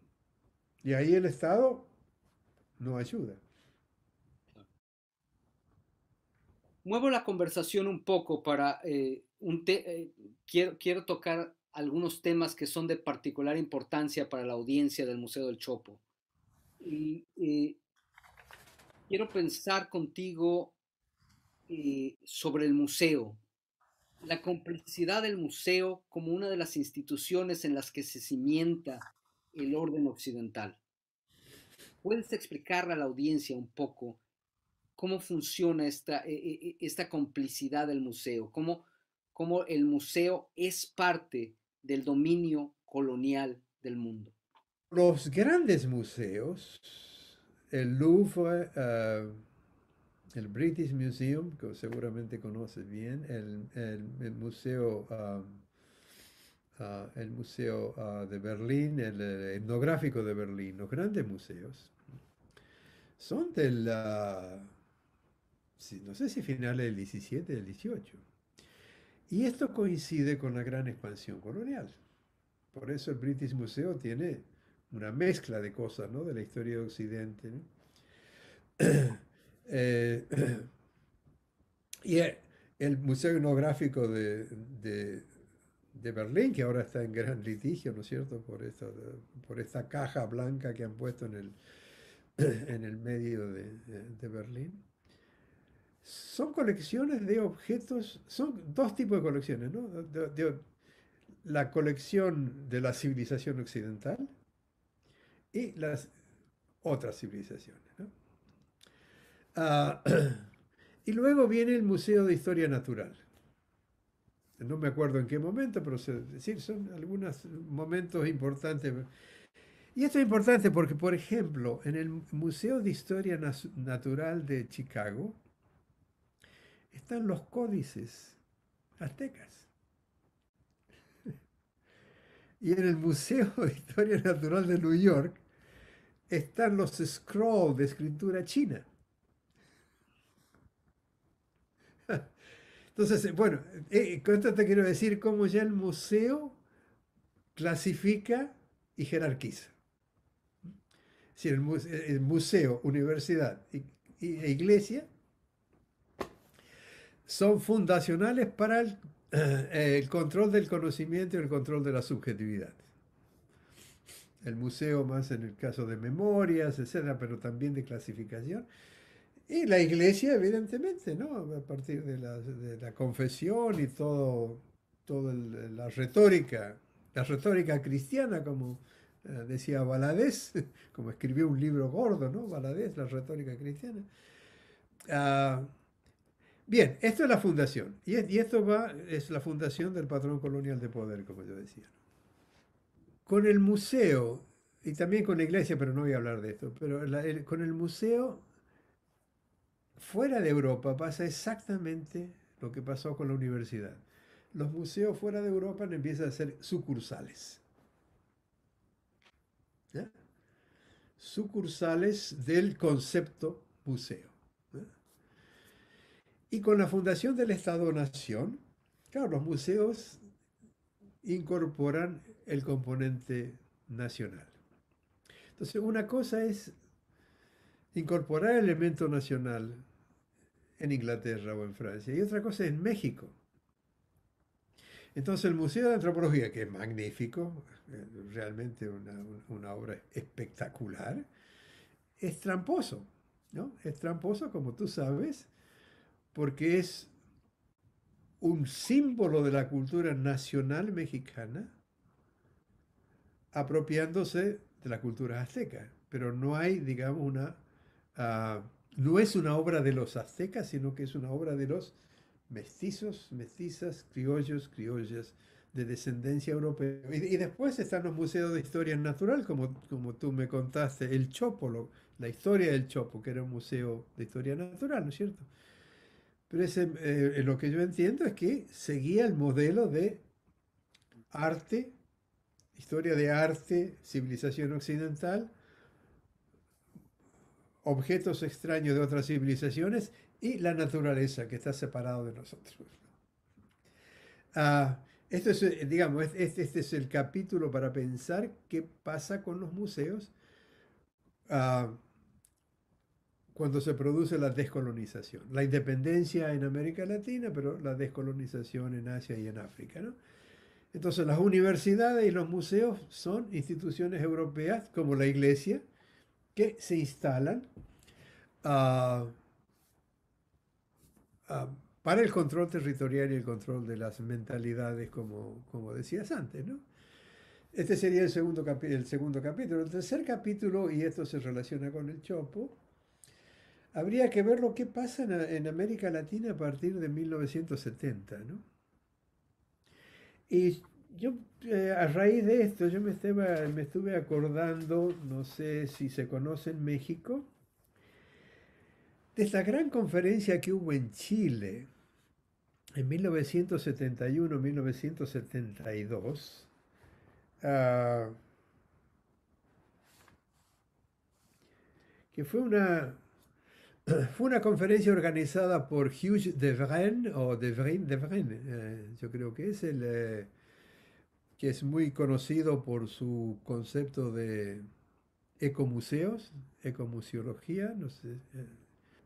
Y ahí el Estado no ayuda. muevo la conversación un poco para eh, un eh, quiero, quiero tocar algunos temas que son de particular importancia para la audiencia del Museo del Chopo. Y, eh, quiero pensar contigo sobre el museo, la complejidad del museo como una de las instituciones en las que se cimienta el orden occidental. ¿Puedes explicarle a la audiencia un poco cómo funciona esta, e, e, e, esta complicidad del museo, cómo, cómo el museo es parte del dominio colonial del mundo. Los grandes museos, el Louvre, eh, el British Museum, que seguramente conoces bien, el, Museo, el museo ah, ah, ah, de Berlín, el, etnográfico de Berlín, los grandes museos, son del no sé si finales del 17, del 18. Y esto coincide con la gran expansión colonial. Por eso el British Museum tiene una mezcla de cosas ¿no? de la historia de Occidente. Eh, y el Museo Etnográfico de, de, Berlín, que ahora está en gran litigio, ¿no es cierto?, por esta, por caja blanca que han puesto en el, en el medio de Berlín son colecciones de objetos, son dos tipos de colecciones, ¿no? De, la colección de la civilización occidental y las otras civilizaciones. ¿no? Ah, y luego viene el Museo de Historia Natural. No me acuerdo en qué momento, pero decir, son algunos momentos importantes. Y esto es importante porque, por ejemplo, en el Museo de Historia Natural de Chicago, están los códices aztecas. Y en el Museo de Historia Natural de New York están los scrolls de escritura china. Entonces, eh, bueno, eh, eh, con esto te quiero decir cómo ya el museo clasifica y jerarquiza. Si el, museo, universidad e iglesia son fundacionales para eh, el, control del conocimiento y el control de la subjetividad el museo más en el caso de memorias, etcétera, pero también de clasificación. Y la iglesia, evidentemente, ¿no? A partir de la, confesión y todo, todo la retórica, la retórica cristiana, como eh, decía Baladés, como escribió un libro gordo, ¿no? la retórica cristiana. Ah, Bien, esto es la fundación. Y, esto va, es la fundación del patrón colonial de poder, como yo decía. Con el museo, y también con la iglesia, pero no voy a hablar de esto, pero con el museo, fuera de Europa pasa exactamente lo que pasó con la universidad. Los museos fuera de Europa empiezan a ser sucursales. Sucursales del concepto museo. Y con la fundación del Estado-Nación, claro, los museos incorporan el componente nacional. Entonces, una cosa es incorporar el elemento nacional en Inglaterra o en Francia y otra cosa en México. Entonces el Museo de Antropología, que es magnífico, realmente una, una, obra espectacular, es tramposo, ¿no? Es tramposo, como tú sabes, porque es un símbolo de la cultura nacional mexicana, apropiándose de la cultura azteca. Pero no hay, digamos, una... Ah, no es una obra de los aztecas, sino que es una obra de los mestizos, mestizas, criollos, criollas de descendencia europea. Y, después están los museos de historia natural, como, como tú me contaste, el Chopo, la historia del Chopo, que era un museo de historia natural, ¿no es cierto? Pero eh, lo que yo entiendo es que seguía el modelo de arte, historia de arte, civilización occidental, objetos extraños de otras civilizaciones y la naturaleza que está separado de nosotros. Ah, esto es, eh, digamos, este, es el capítulo para pensar qué pasa con los museos. Ah, cuando se produce la descolonización. La independencia en América Latina, pero la descolonización en Asia y en África. ¿no? Entonces las universidades y los museos son instituciones europeas como la iglesia que se instalan ah, ah, para el control territorial y el control de las mentalidades, como, como decías antes. ¿no? Este sería el segundo, el segundo capítulo. El tercer capítulo, y esto se relaciona con el Chopo, Habría que ver lo que pasa en, América Latina a partir de 1970, ¿no? Y yo, eh, a raíz de esto, yo me, me estuve acordando, no sé si se conoce en México, de esta gran conferencia que hubo en Chile en 1971-1972. Ah, que fue una, Fue una conferencia organizada por Hugh de o de Vren, de eh, yo creo que es el eh, que es muy conocido por su concepto de ecomuseos, ecomuseología, no sé. Eh.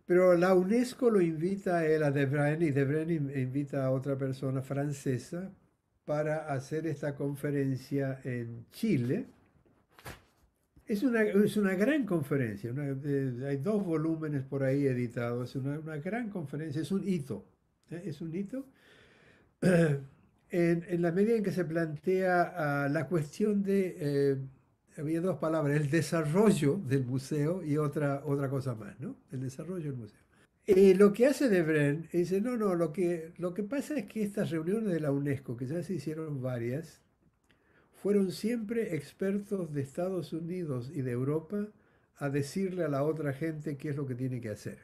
Pero la UNESCO lo invita a él, a Vren, y Vren invita a otra persona francesa para hacer esta conferencia en Chile es una, es una gran conferencia, eh, hay dos volúmenes por ahí editados, es una, gran conferencia, es un hito, ¿eh? es un hito. En, la medida en que se plantea ah, la cuestión de, eh, había dos palabras, el desarrollo del museo y otra, otra cosa más, ¿no? El desarrollo del museo. Eh, lo que hace Bren, dice, no, no, lo que, lo que pasa es que estas reuniones de la UNESCO, que ya se hicieron varias, fueron siempre expertos de Estados Unidos y de Europa a decirle a la otra gente qué es lo que tiene que hacer.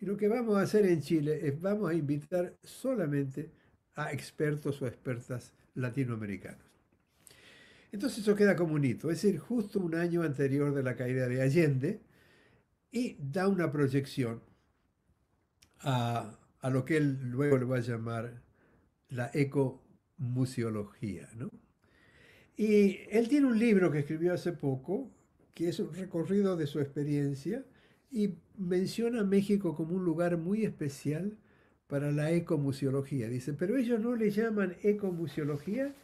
Y lo que vamos a hacer en Chile es vamos a invitar solamente a expertos o expertas latinoamericanos. Entonces eso queda como un hito, es decir, justo un año anterior de la caída de Allende y da una proyección a, a lo que él luego le va a llamar la ecomuseología, ¿no? Y él tiene un libro que escribió hace poco, que es un recorrido de su experiencia, y menciona a México como un lugar muy especial para la ecomuseología. Dice, pero ellos no le llaman ecomuseología,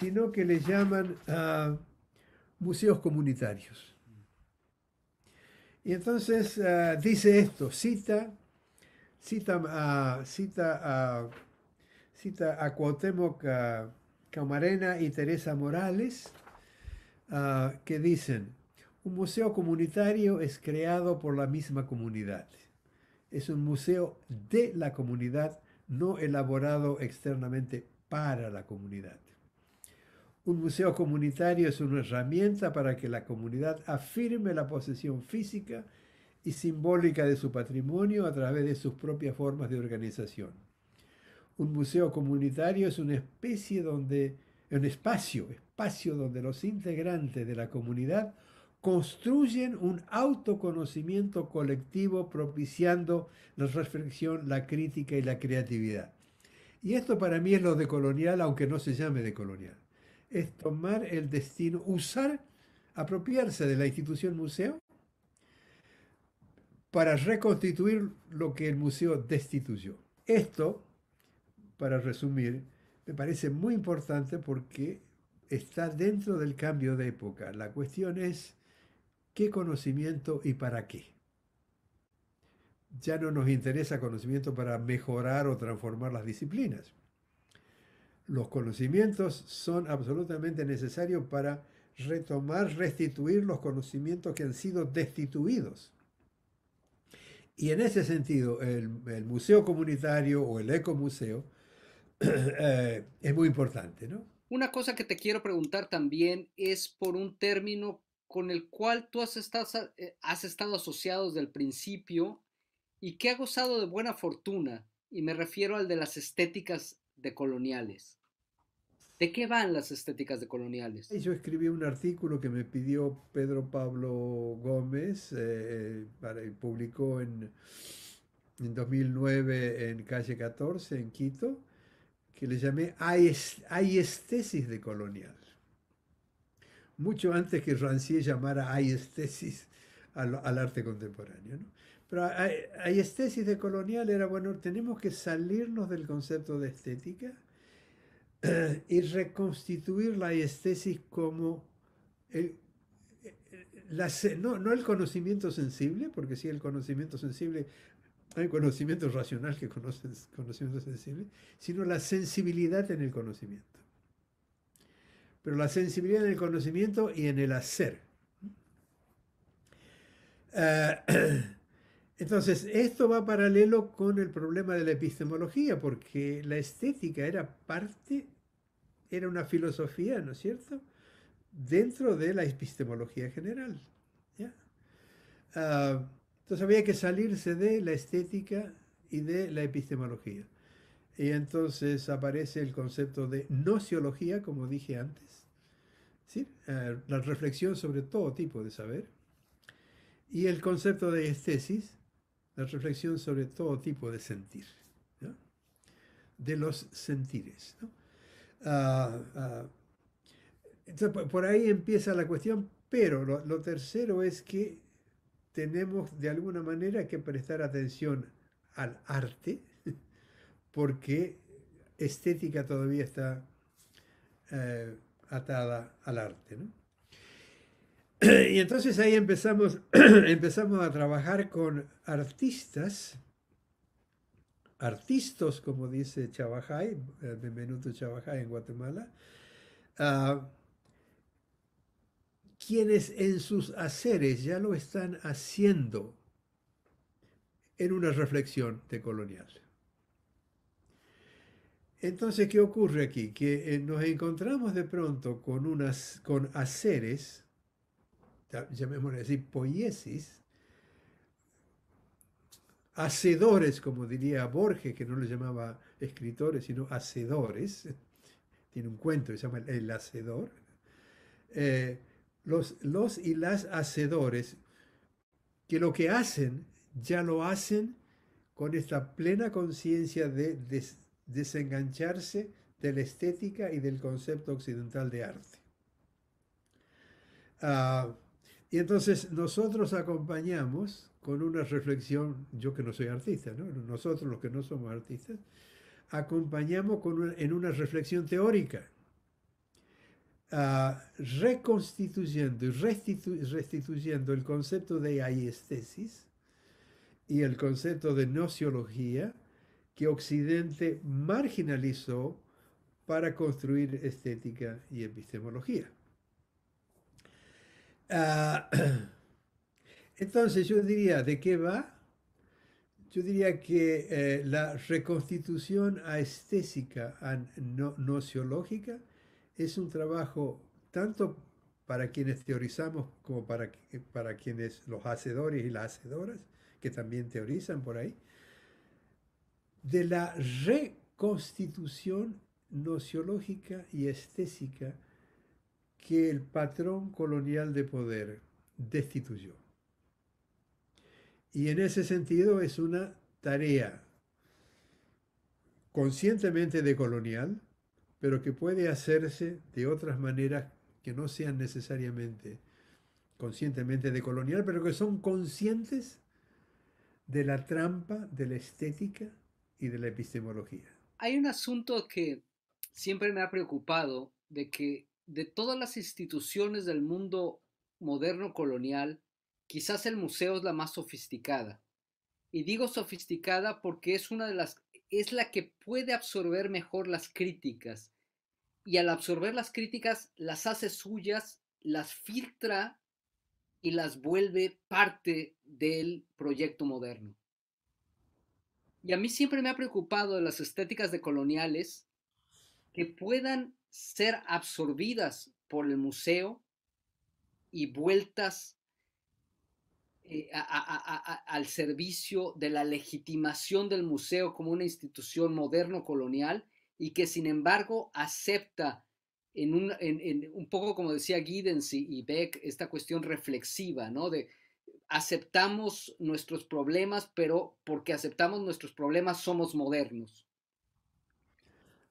sino que le llaman ah, museos comunitarios. Y entonces ah, dice esto, cita, cita, ah, a, cita, cita a Cuauhtémoc Camarena y Teresa Morales, ah, que dicen, un museo comunitario es creado por la misma comunidad. Es un museo de la comunidad, no elaborado externamente para la comunidad. Un museo comunitario es una herramienta para que la comunidad afirme la posesión física y simbólica de su patrimonio a través de sus propias formas de organización. Un museo comunitario es una especie donde, un espacio, espacio donde los integrantes de la comunidad construyen un autoconocimiento colectivo propiciando la reflexión, la crítica y la creatividad. Y esto para mí es lo decolonial, aunque no se llame decolonial. Es tomar el destino, usar, apropiarse de la institución museo para reconstituir lo que el museo destituyó. Esto para resumir, me parece muy importante porque está dentro del cambio de época. La cuestión es qué conocimiento y para qué. Ya no nos interesa conocimiento para mejorar o transformar las disciplinas. Los conocimientos son absolutamente necesarios para retomar, restituir los conocimientos que han sido destituidos. Y en ese sentido, el, museo comunitario o el ecomuseo Eh, es muy importante, ¿no? Una cosa que te quiero preguntar también es por un término con el cual tú has estado, eh, has estado asociado desde el principio y que ha gozado de buena fortuna, y me refiero al de las estéticas decoloniales. ¿De qué van las estéticas decoloniales? Yo escribí un artículo que me pidió Pedro Pablo Gómez, eh, eh publicó en, en 2009 en Calle 14, en Quito, que le llamé aiestesis de colonial. Mucho antes que Rancière llamara aiestesis al, al, arte contemporáneo. ¿no? Pero aiestesis de colonial era, bueno, tenemos que salirnos del concepto de estética eh, y reconstituir la aiestesis como eh, eh, no, el conocimiento sensible, porque si sí, el conocimiento sensible no hay conocimiento racional que conoce conocimiento sensible, sino la sensibilidad en el conocimiento. Pero la sensibilidad en el conocimiento y en el hacer. Ah, entonces, esto va paralelo con el problema de la epistemología, porque la estética era parte, era una filosofía, ¿no es cierto?, dentro de la epistemología general. ¿ya? Ah, entonces había que salirse de la estética y de la epistemología. Y entonces aparece el concepto de nociología, como dije antes, ¿sí? Eh, la reflexión sobre todo tipo de saber, y el concepto de estesis, la reflexión sobre todo tipo de sentir, de los sentires. Ah, ah. por ahí empieza la cuestión, pero lo tercero es que tenemos de alguna manera que prestar atención al arte, porque estética todavía está eh, atada al arte. Y entonces ahí empezamos, empezamos a trabajar con artistas, artistas, como dice Chavajay, Benvenuto eh, Chavajay en Guatemala, ah, quienes en sus haceres ya lo están haciendo en una reflexión decolonial. Entonces, ¿qué ocurre aquí? Que eh, nos encontramos de pronto con, unas, con haceres, llamémosle así, poiesis, hacedores, como diría Borges, que no le llamaba escritores, sino hacedores, tiene un cuento que se llama El Hacedor, eh, los, y las hacedores, que lo que hacen ya lo hacen con esta plena conciencia de desengancharse de la estética y del concepto occidental de arte. Ah, y entonces nosotros acompañamos con una reflexión, yo que no soy artista, nosotros los que no somos artistas, acompañamos en una reflexión teórica Ah, reconstituyendo y restituyendo el concepto de aiestesis y el concepto de nociología que Occidente marginalizó para construir estética y epistemología. Ah, entonces yo diría, ¿de qué va? Yo diría que eh, la reconstitución aestésica nociológica es un trabajo tanto para quienes teorizamos como para, para quienes los hacedores y las hacedoras, que también teorizan por ahí, de la reconstitución nociológica y estésica que el patrón colonial de poder destituyó. Y en ese sentido es una tarea conscientemente decolonial, pero que puede hacerse de otras maneras que no sean necesariamente conscientemente decolonial, colonial, pero que son conscientes de la trampa, de la estética y de la epistemología. Hay un asunto que siempre me ha preocupado, de que de todas las instituciones del mundo moderno colonial, quizás el museo es la más sofisticada. Y digo sofisticada porque es una de las es la que puede absorber mejor las críticas y al absorber las críticas las hace suyas, las filtra y las vuelve parte del proyecto moderno. Y a mí siempre me ha preocupado de las estéticas de coloniales que puedan ser absorbidas por el museo y vueltas eh, al servicio de la legitimación del museo como una institución moderno colonial y que sin embargo acepta en un, poco como decía Giddens y, Beck esta cuestión reflexiva, ¿no? De aceptamos nuestros problemas, pero porque aceptamos nuestros problemas somos modernos.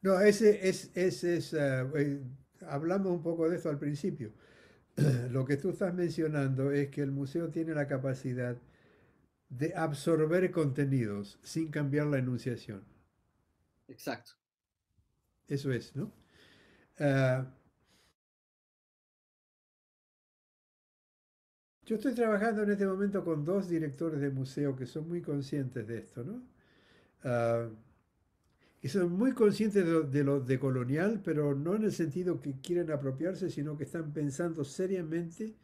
No, ese es, eh, eh, hablamos un poco de esto al principio. lo que tú estás mencionando es que el museo tiene la capacidad de absorber contenidos sin cambiar la enunciación. Exacto. Eso es, ¿no? Eh, yo estoy trabajando en este momento con dos directores de museo que son muy conscientes de esto, ¿no? Eh, son muy conscientes de lo, de colonial decolonial, pero no en el sentido que quieren apropiarse, sino que están pensando seriamente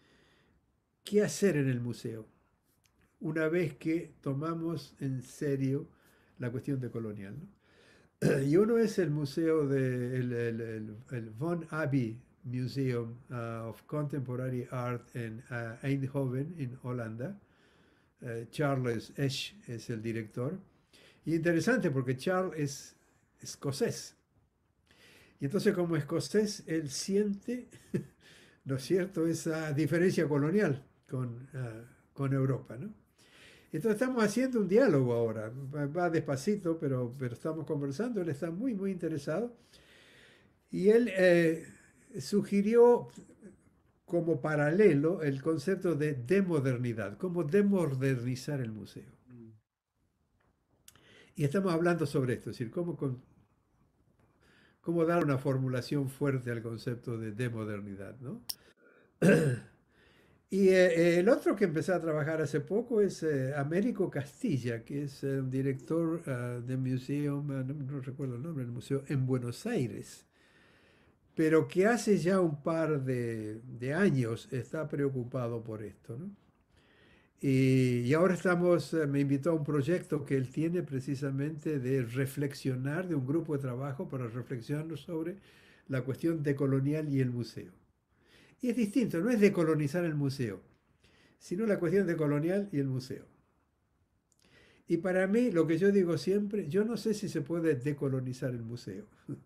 qué hacer en el museo una vez que tomamos en serio la cuestión decolonial. ¿no? Y uno es el museo de el, el, el, Von Abbey Museum uh, of Contemporary Art en uh, Eindhoven, en Holanda. Eh, Charles Esch es el director. Y interesante porque Charles es escocés. Y entonces como escocés, él siente, ¿no es cierto?, esa diferencia colonial ah, con, Europa, ¿no? Entonces estamos haciendo un diálogo ahora, va despacito, pero, pero estamos conversando, él está muy, muy interesado. Y él eh, sugirió como paralelo el concepto de demodernidad, cómo demodernizar el museo. Mm. Y estamos hablando sobre esto, es decir, cómo cómo dar una formulación fuerte al concepto de modernidad, ¿no? Y eh, eh, el otro que empecé a trabajar hace poco es eh, Américo Castilla, que es director ah, del museo, no, recuerdo el nombre del museo, en Buenos Aires, pero que hace ya un par de, de años está preocupado por esto. ¿no? Y, ahora estamos, eh, me invitó a un proyecto que él tiene precisamente de reflexionar, de un grupo de trabajo para reflexionar sobre la cuestión decolonial y el museo. Y es distinto, no es decolonizar el museo, sino la cuestión decolonial y el museo. Y para mí, lo que yo digo siempre, yo no sé si se puede decolonizar el museo,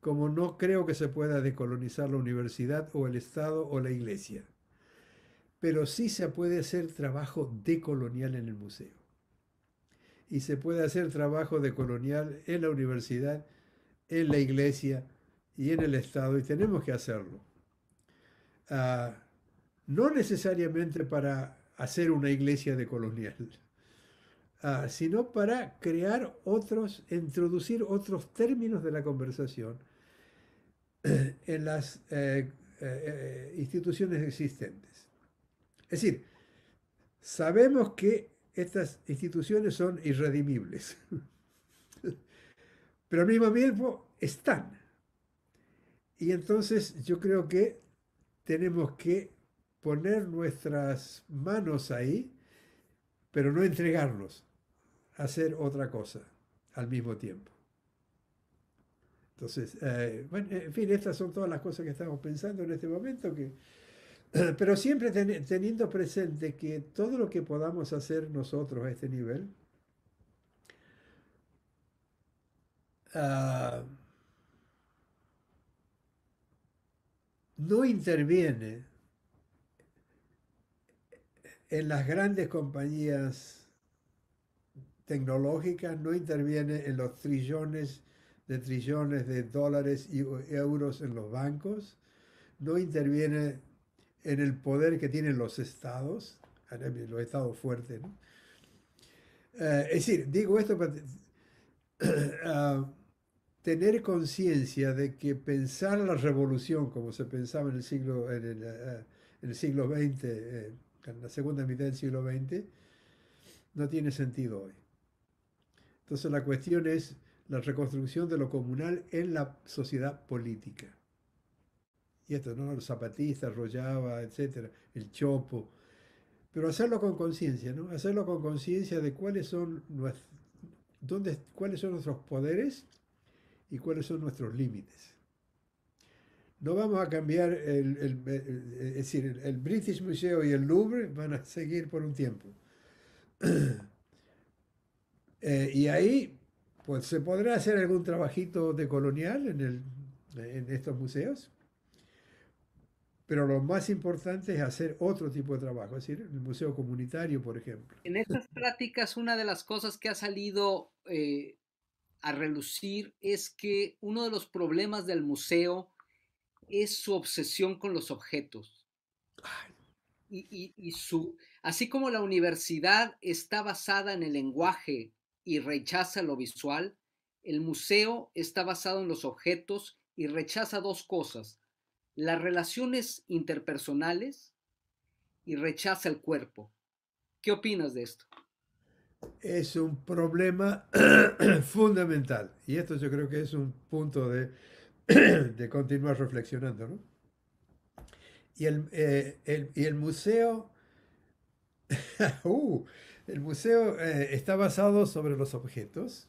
como no creo que se pueda decolonizar la universidad o el Estado o la iglesia pero sí se puede hacer trabajo decolonial en el museo. Y se puede hacer trabajo decolonial en la universidad, en la iglesia y en el Estado, y tenemos que hacerlo. Ah, no necesariamente para hacer una iglesia decolonial, ah, sino para crear otros, introducir otros términos de la conversación eh, en las eh, eh, instituciones existentes. Es decir, sabemos que estas instituciones son irredimibles, pero al mismo tiempo están. Y entonces yo creo que tenemos que poner nuestras manos ahí, pero no entregarnos a hacer otra cosa al mismo tiempo. Entonces, eh, en fin, estas son todas las cosas que estamos pensando en este momento, que Pero siempre teniendo presente que todo lo que podamos hacer nosotros a este nivel ah, no interviene en las grandes compañías tecnológicas, no interviene en los trillones de trillones de dólares y euros en los bancos, no interviene en el poder que tienen los estados, los estados fuertes. Eh, es decir, digo esto para ah, tener conciencia de que pensar la revolución como se pensaba en el siglo, en el, eh, siglo XX, eh, en la segunda mitad del siglo XX, no tiene sentido hoy. Entonces la cuestión es la reconstrucción de lo comunal en la sociedad política y esto, ¿no? Los zapatistas, Rollaba, etcétera, el Chopo. Pero hacerlo con conciencia, ¿no? Hacerlo con conciencia de cuáles son, nuestros, dónde, cuáles son nuestros poderes y cuáles son nuestros límites. No vamos a cambiar, el, es decir, el, British Museum y el Louvre van a seguir por un tiempo. Eh, y ahí, pues se podrá hacer algún trabajito de colonial en estos museos, pero lo más importante es hacer otro tipo de trabajo, es decir, el museo comunitario, por ejemplo. En estas prácticas, una de las cosas que ha salido eh, a relucir es que uno de los problemas del museo es su obsesión con los objetos. y su, así como la universidad está basada en el lenguaje y rechaza lo visual, el museo está basado en los objetos y rechaza dos cosas las relaciones interpersonales y rechaza el cuerpo. ¿Qué opinas de esto? Es un problema fundamental y esto yo creo que es un punto de, continuar reflexionando. Y, eh, el, y el museo, uh, el museo eh, está basado sobre los objetos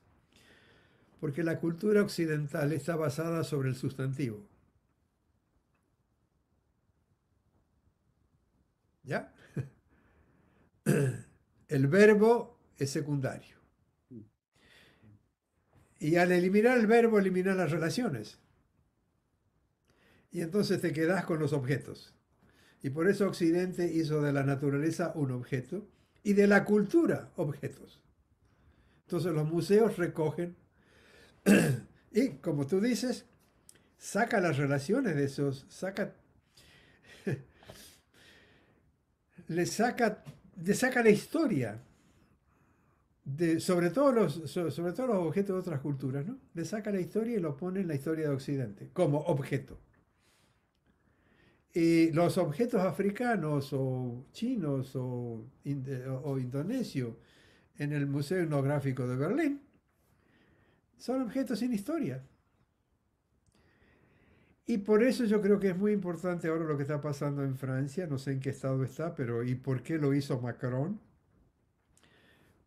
porque la cultura occidental está basada sobre el sustantivo. ¿Ya? El verbo es secundario. Y al eliminar el verbo, eliminar las relaciones. Y entonces te quedas con los objetos. Y por eso Occidente hizo de la naturaleza un objeto y de la cultura objetos. Entonces los museos recogen y, como tú dices, saca las relaciones de esos, saca le saca, le la historia, de, sobre, todo los, sobre todo los objetos de otras culturas, Le saca la historia y lo pone en la historia de Occidente, como objeto. Y los objetos africanos o chinos o, o indonesios en el Museo Etnográfico de Berlín son objetos sin historia y por eso yo creo que es muy importante ahora lo que está pasando en Francia, no sé en qué estado está, pero ¿y por qué lo hizo Macron?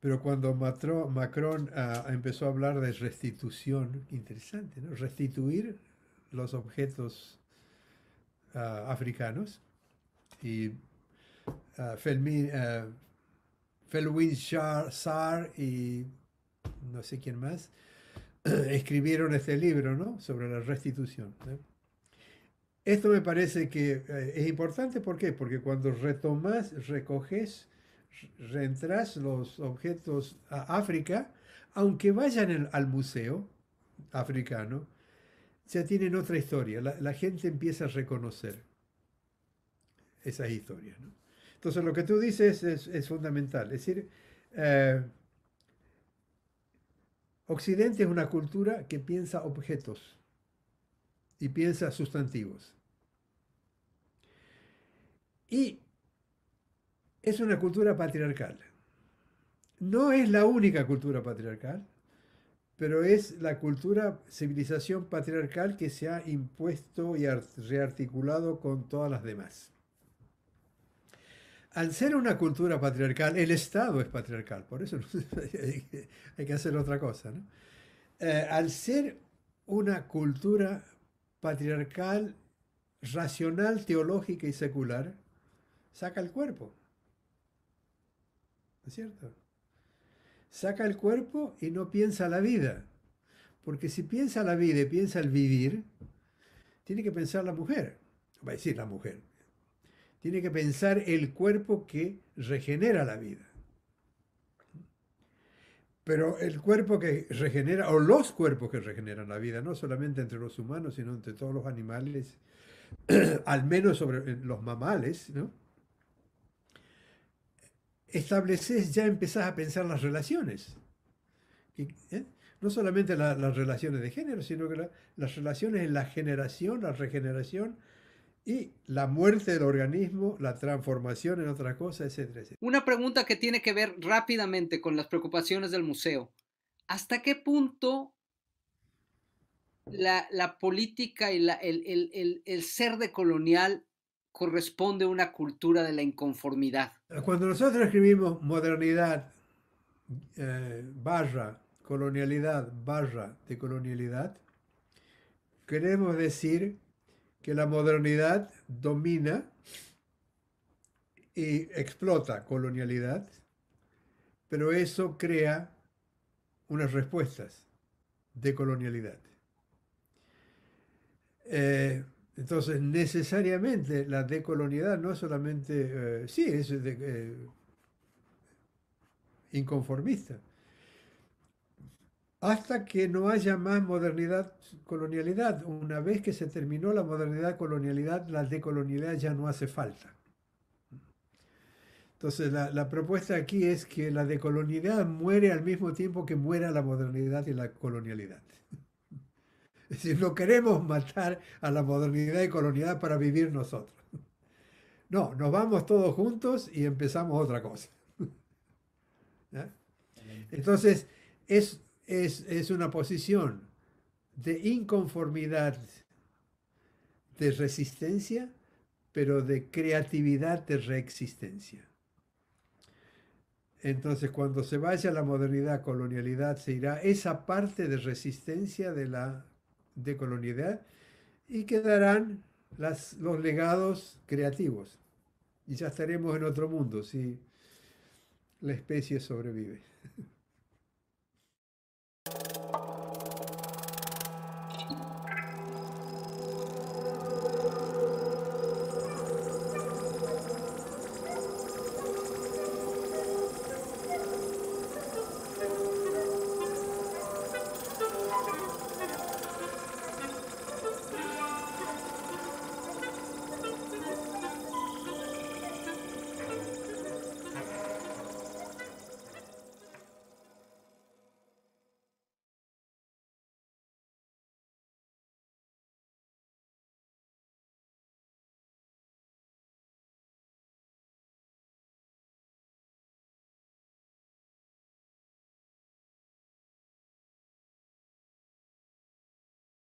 Pero cuando Macron, ah, empezó a hablar de restitución, interesante, ¿no? Restituir los objetos ah, africanos. Y ah, Felwin Sar y no sé quién más escribieron este libro, ¿no? Sobre la restitución. Esto me parece que eh, es importante, ¿por qué? Porque cuando retomas, recoges, reentras los objetos a África, aunque vayan al museo africano, ya tienen otra historia. La, gente empieza a reconocer esas historias. Entonces lo que tú dices es, fundamental. Es decir, eh, Occidente es una cultura que piensa objetos y piensa sustantivos. Y es una cultura patriarcal. No es la única cultura patriarcal, pero es la cultura, civilización patriarcal que se ha impuesto y rearticulado con todas las demás. Al ser una cultura patriarcal, el Estado es patriarcal, por eso hay que hacer otra cosa. Eh, al ser una cultura patriarcal, racional, teológica y secular, saca el cuerpo. ¿No es cierto? Saca el cuerpo y no piensa la vida. Porque si piensa la vida y piensa el vivir, tiene que pensar la mujer. Va a decir la mujer. Tiene que pensar el cuerpo que regenera la vida. Pero el cuerpo que regenera, o los cuerpos que regeneran la vida, no solamente entre los humanos, sino entre todos los animales, al menos sobre los mamales, ¿no? estableces, ya empezás a pensar las relaciones. ¿eh? No solamente las relaciones de género, sino que las relaciones en la generación, la regeneración y la muerte del organismo, la transformación en otra cosa, etcétera, Una pregunta que tiene que ver rápidamente con las preocupaciones del museo. ¿Hasta qué punto la, la política y el, el, el, el ser decolonial corresponde a una cultura de la inconformidad. Eh, cuando nosotros escribimos modernidad eh, barra colonialidad barra de colonialidad, queremos decir que la modernidad domina y explota colonialidad, pero eso crea unas respuestas de colonialidad. Eh, entonces, necesariamente la decolonialidad no es solamente, eh, sí, es eh, inconformista. Hasta que no haya más modernidad, colonialidad. Una vez que se terminó la modernidad, colonialidad, la decolonialidad ya no hace falta. Entonces, la, la propuesta aquí es que la decolonialidad muere al mismo tiempo que muera la modernidad y la colonialidad. Es decir, no queremos matar a la modernidad y colonialidad para vivir nosotros. No, nos vamos todos juntos y empezamos otra cosa. Entonces, es, es, una posición de inconformidad, de resistencia, pero de creatividad de reexistencia. Entonces, cuando se vaya a la modernidad, colonialidad, se irá esa parte de resistencia de la de colonialidad y quedarán los legados creativos. Y ya estaremos en otro mundo si la especie sobrevive.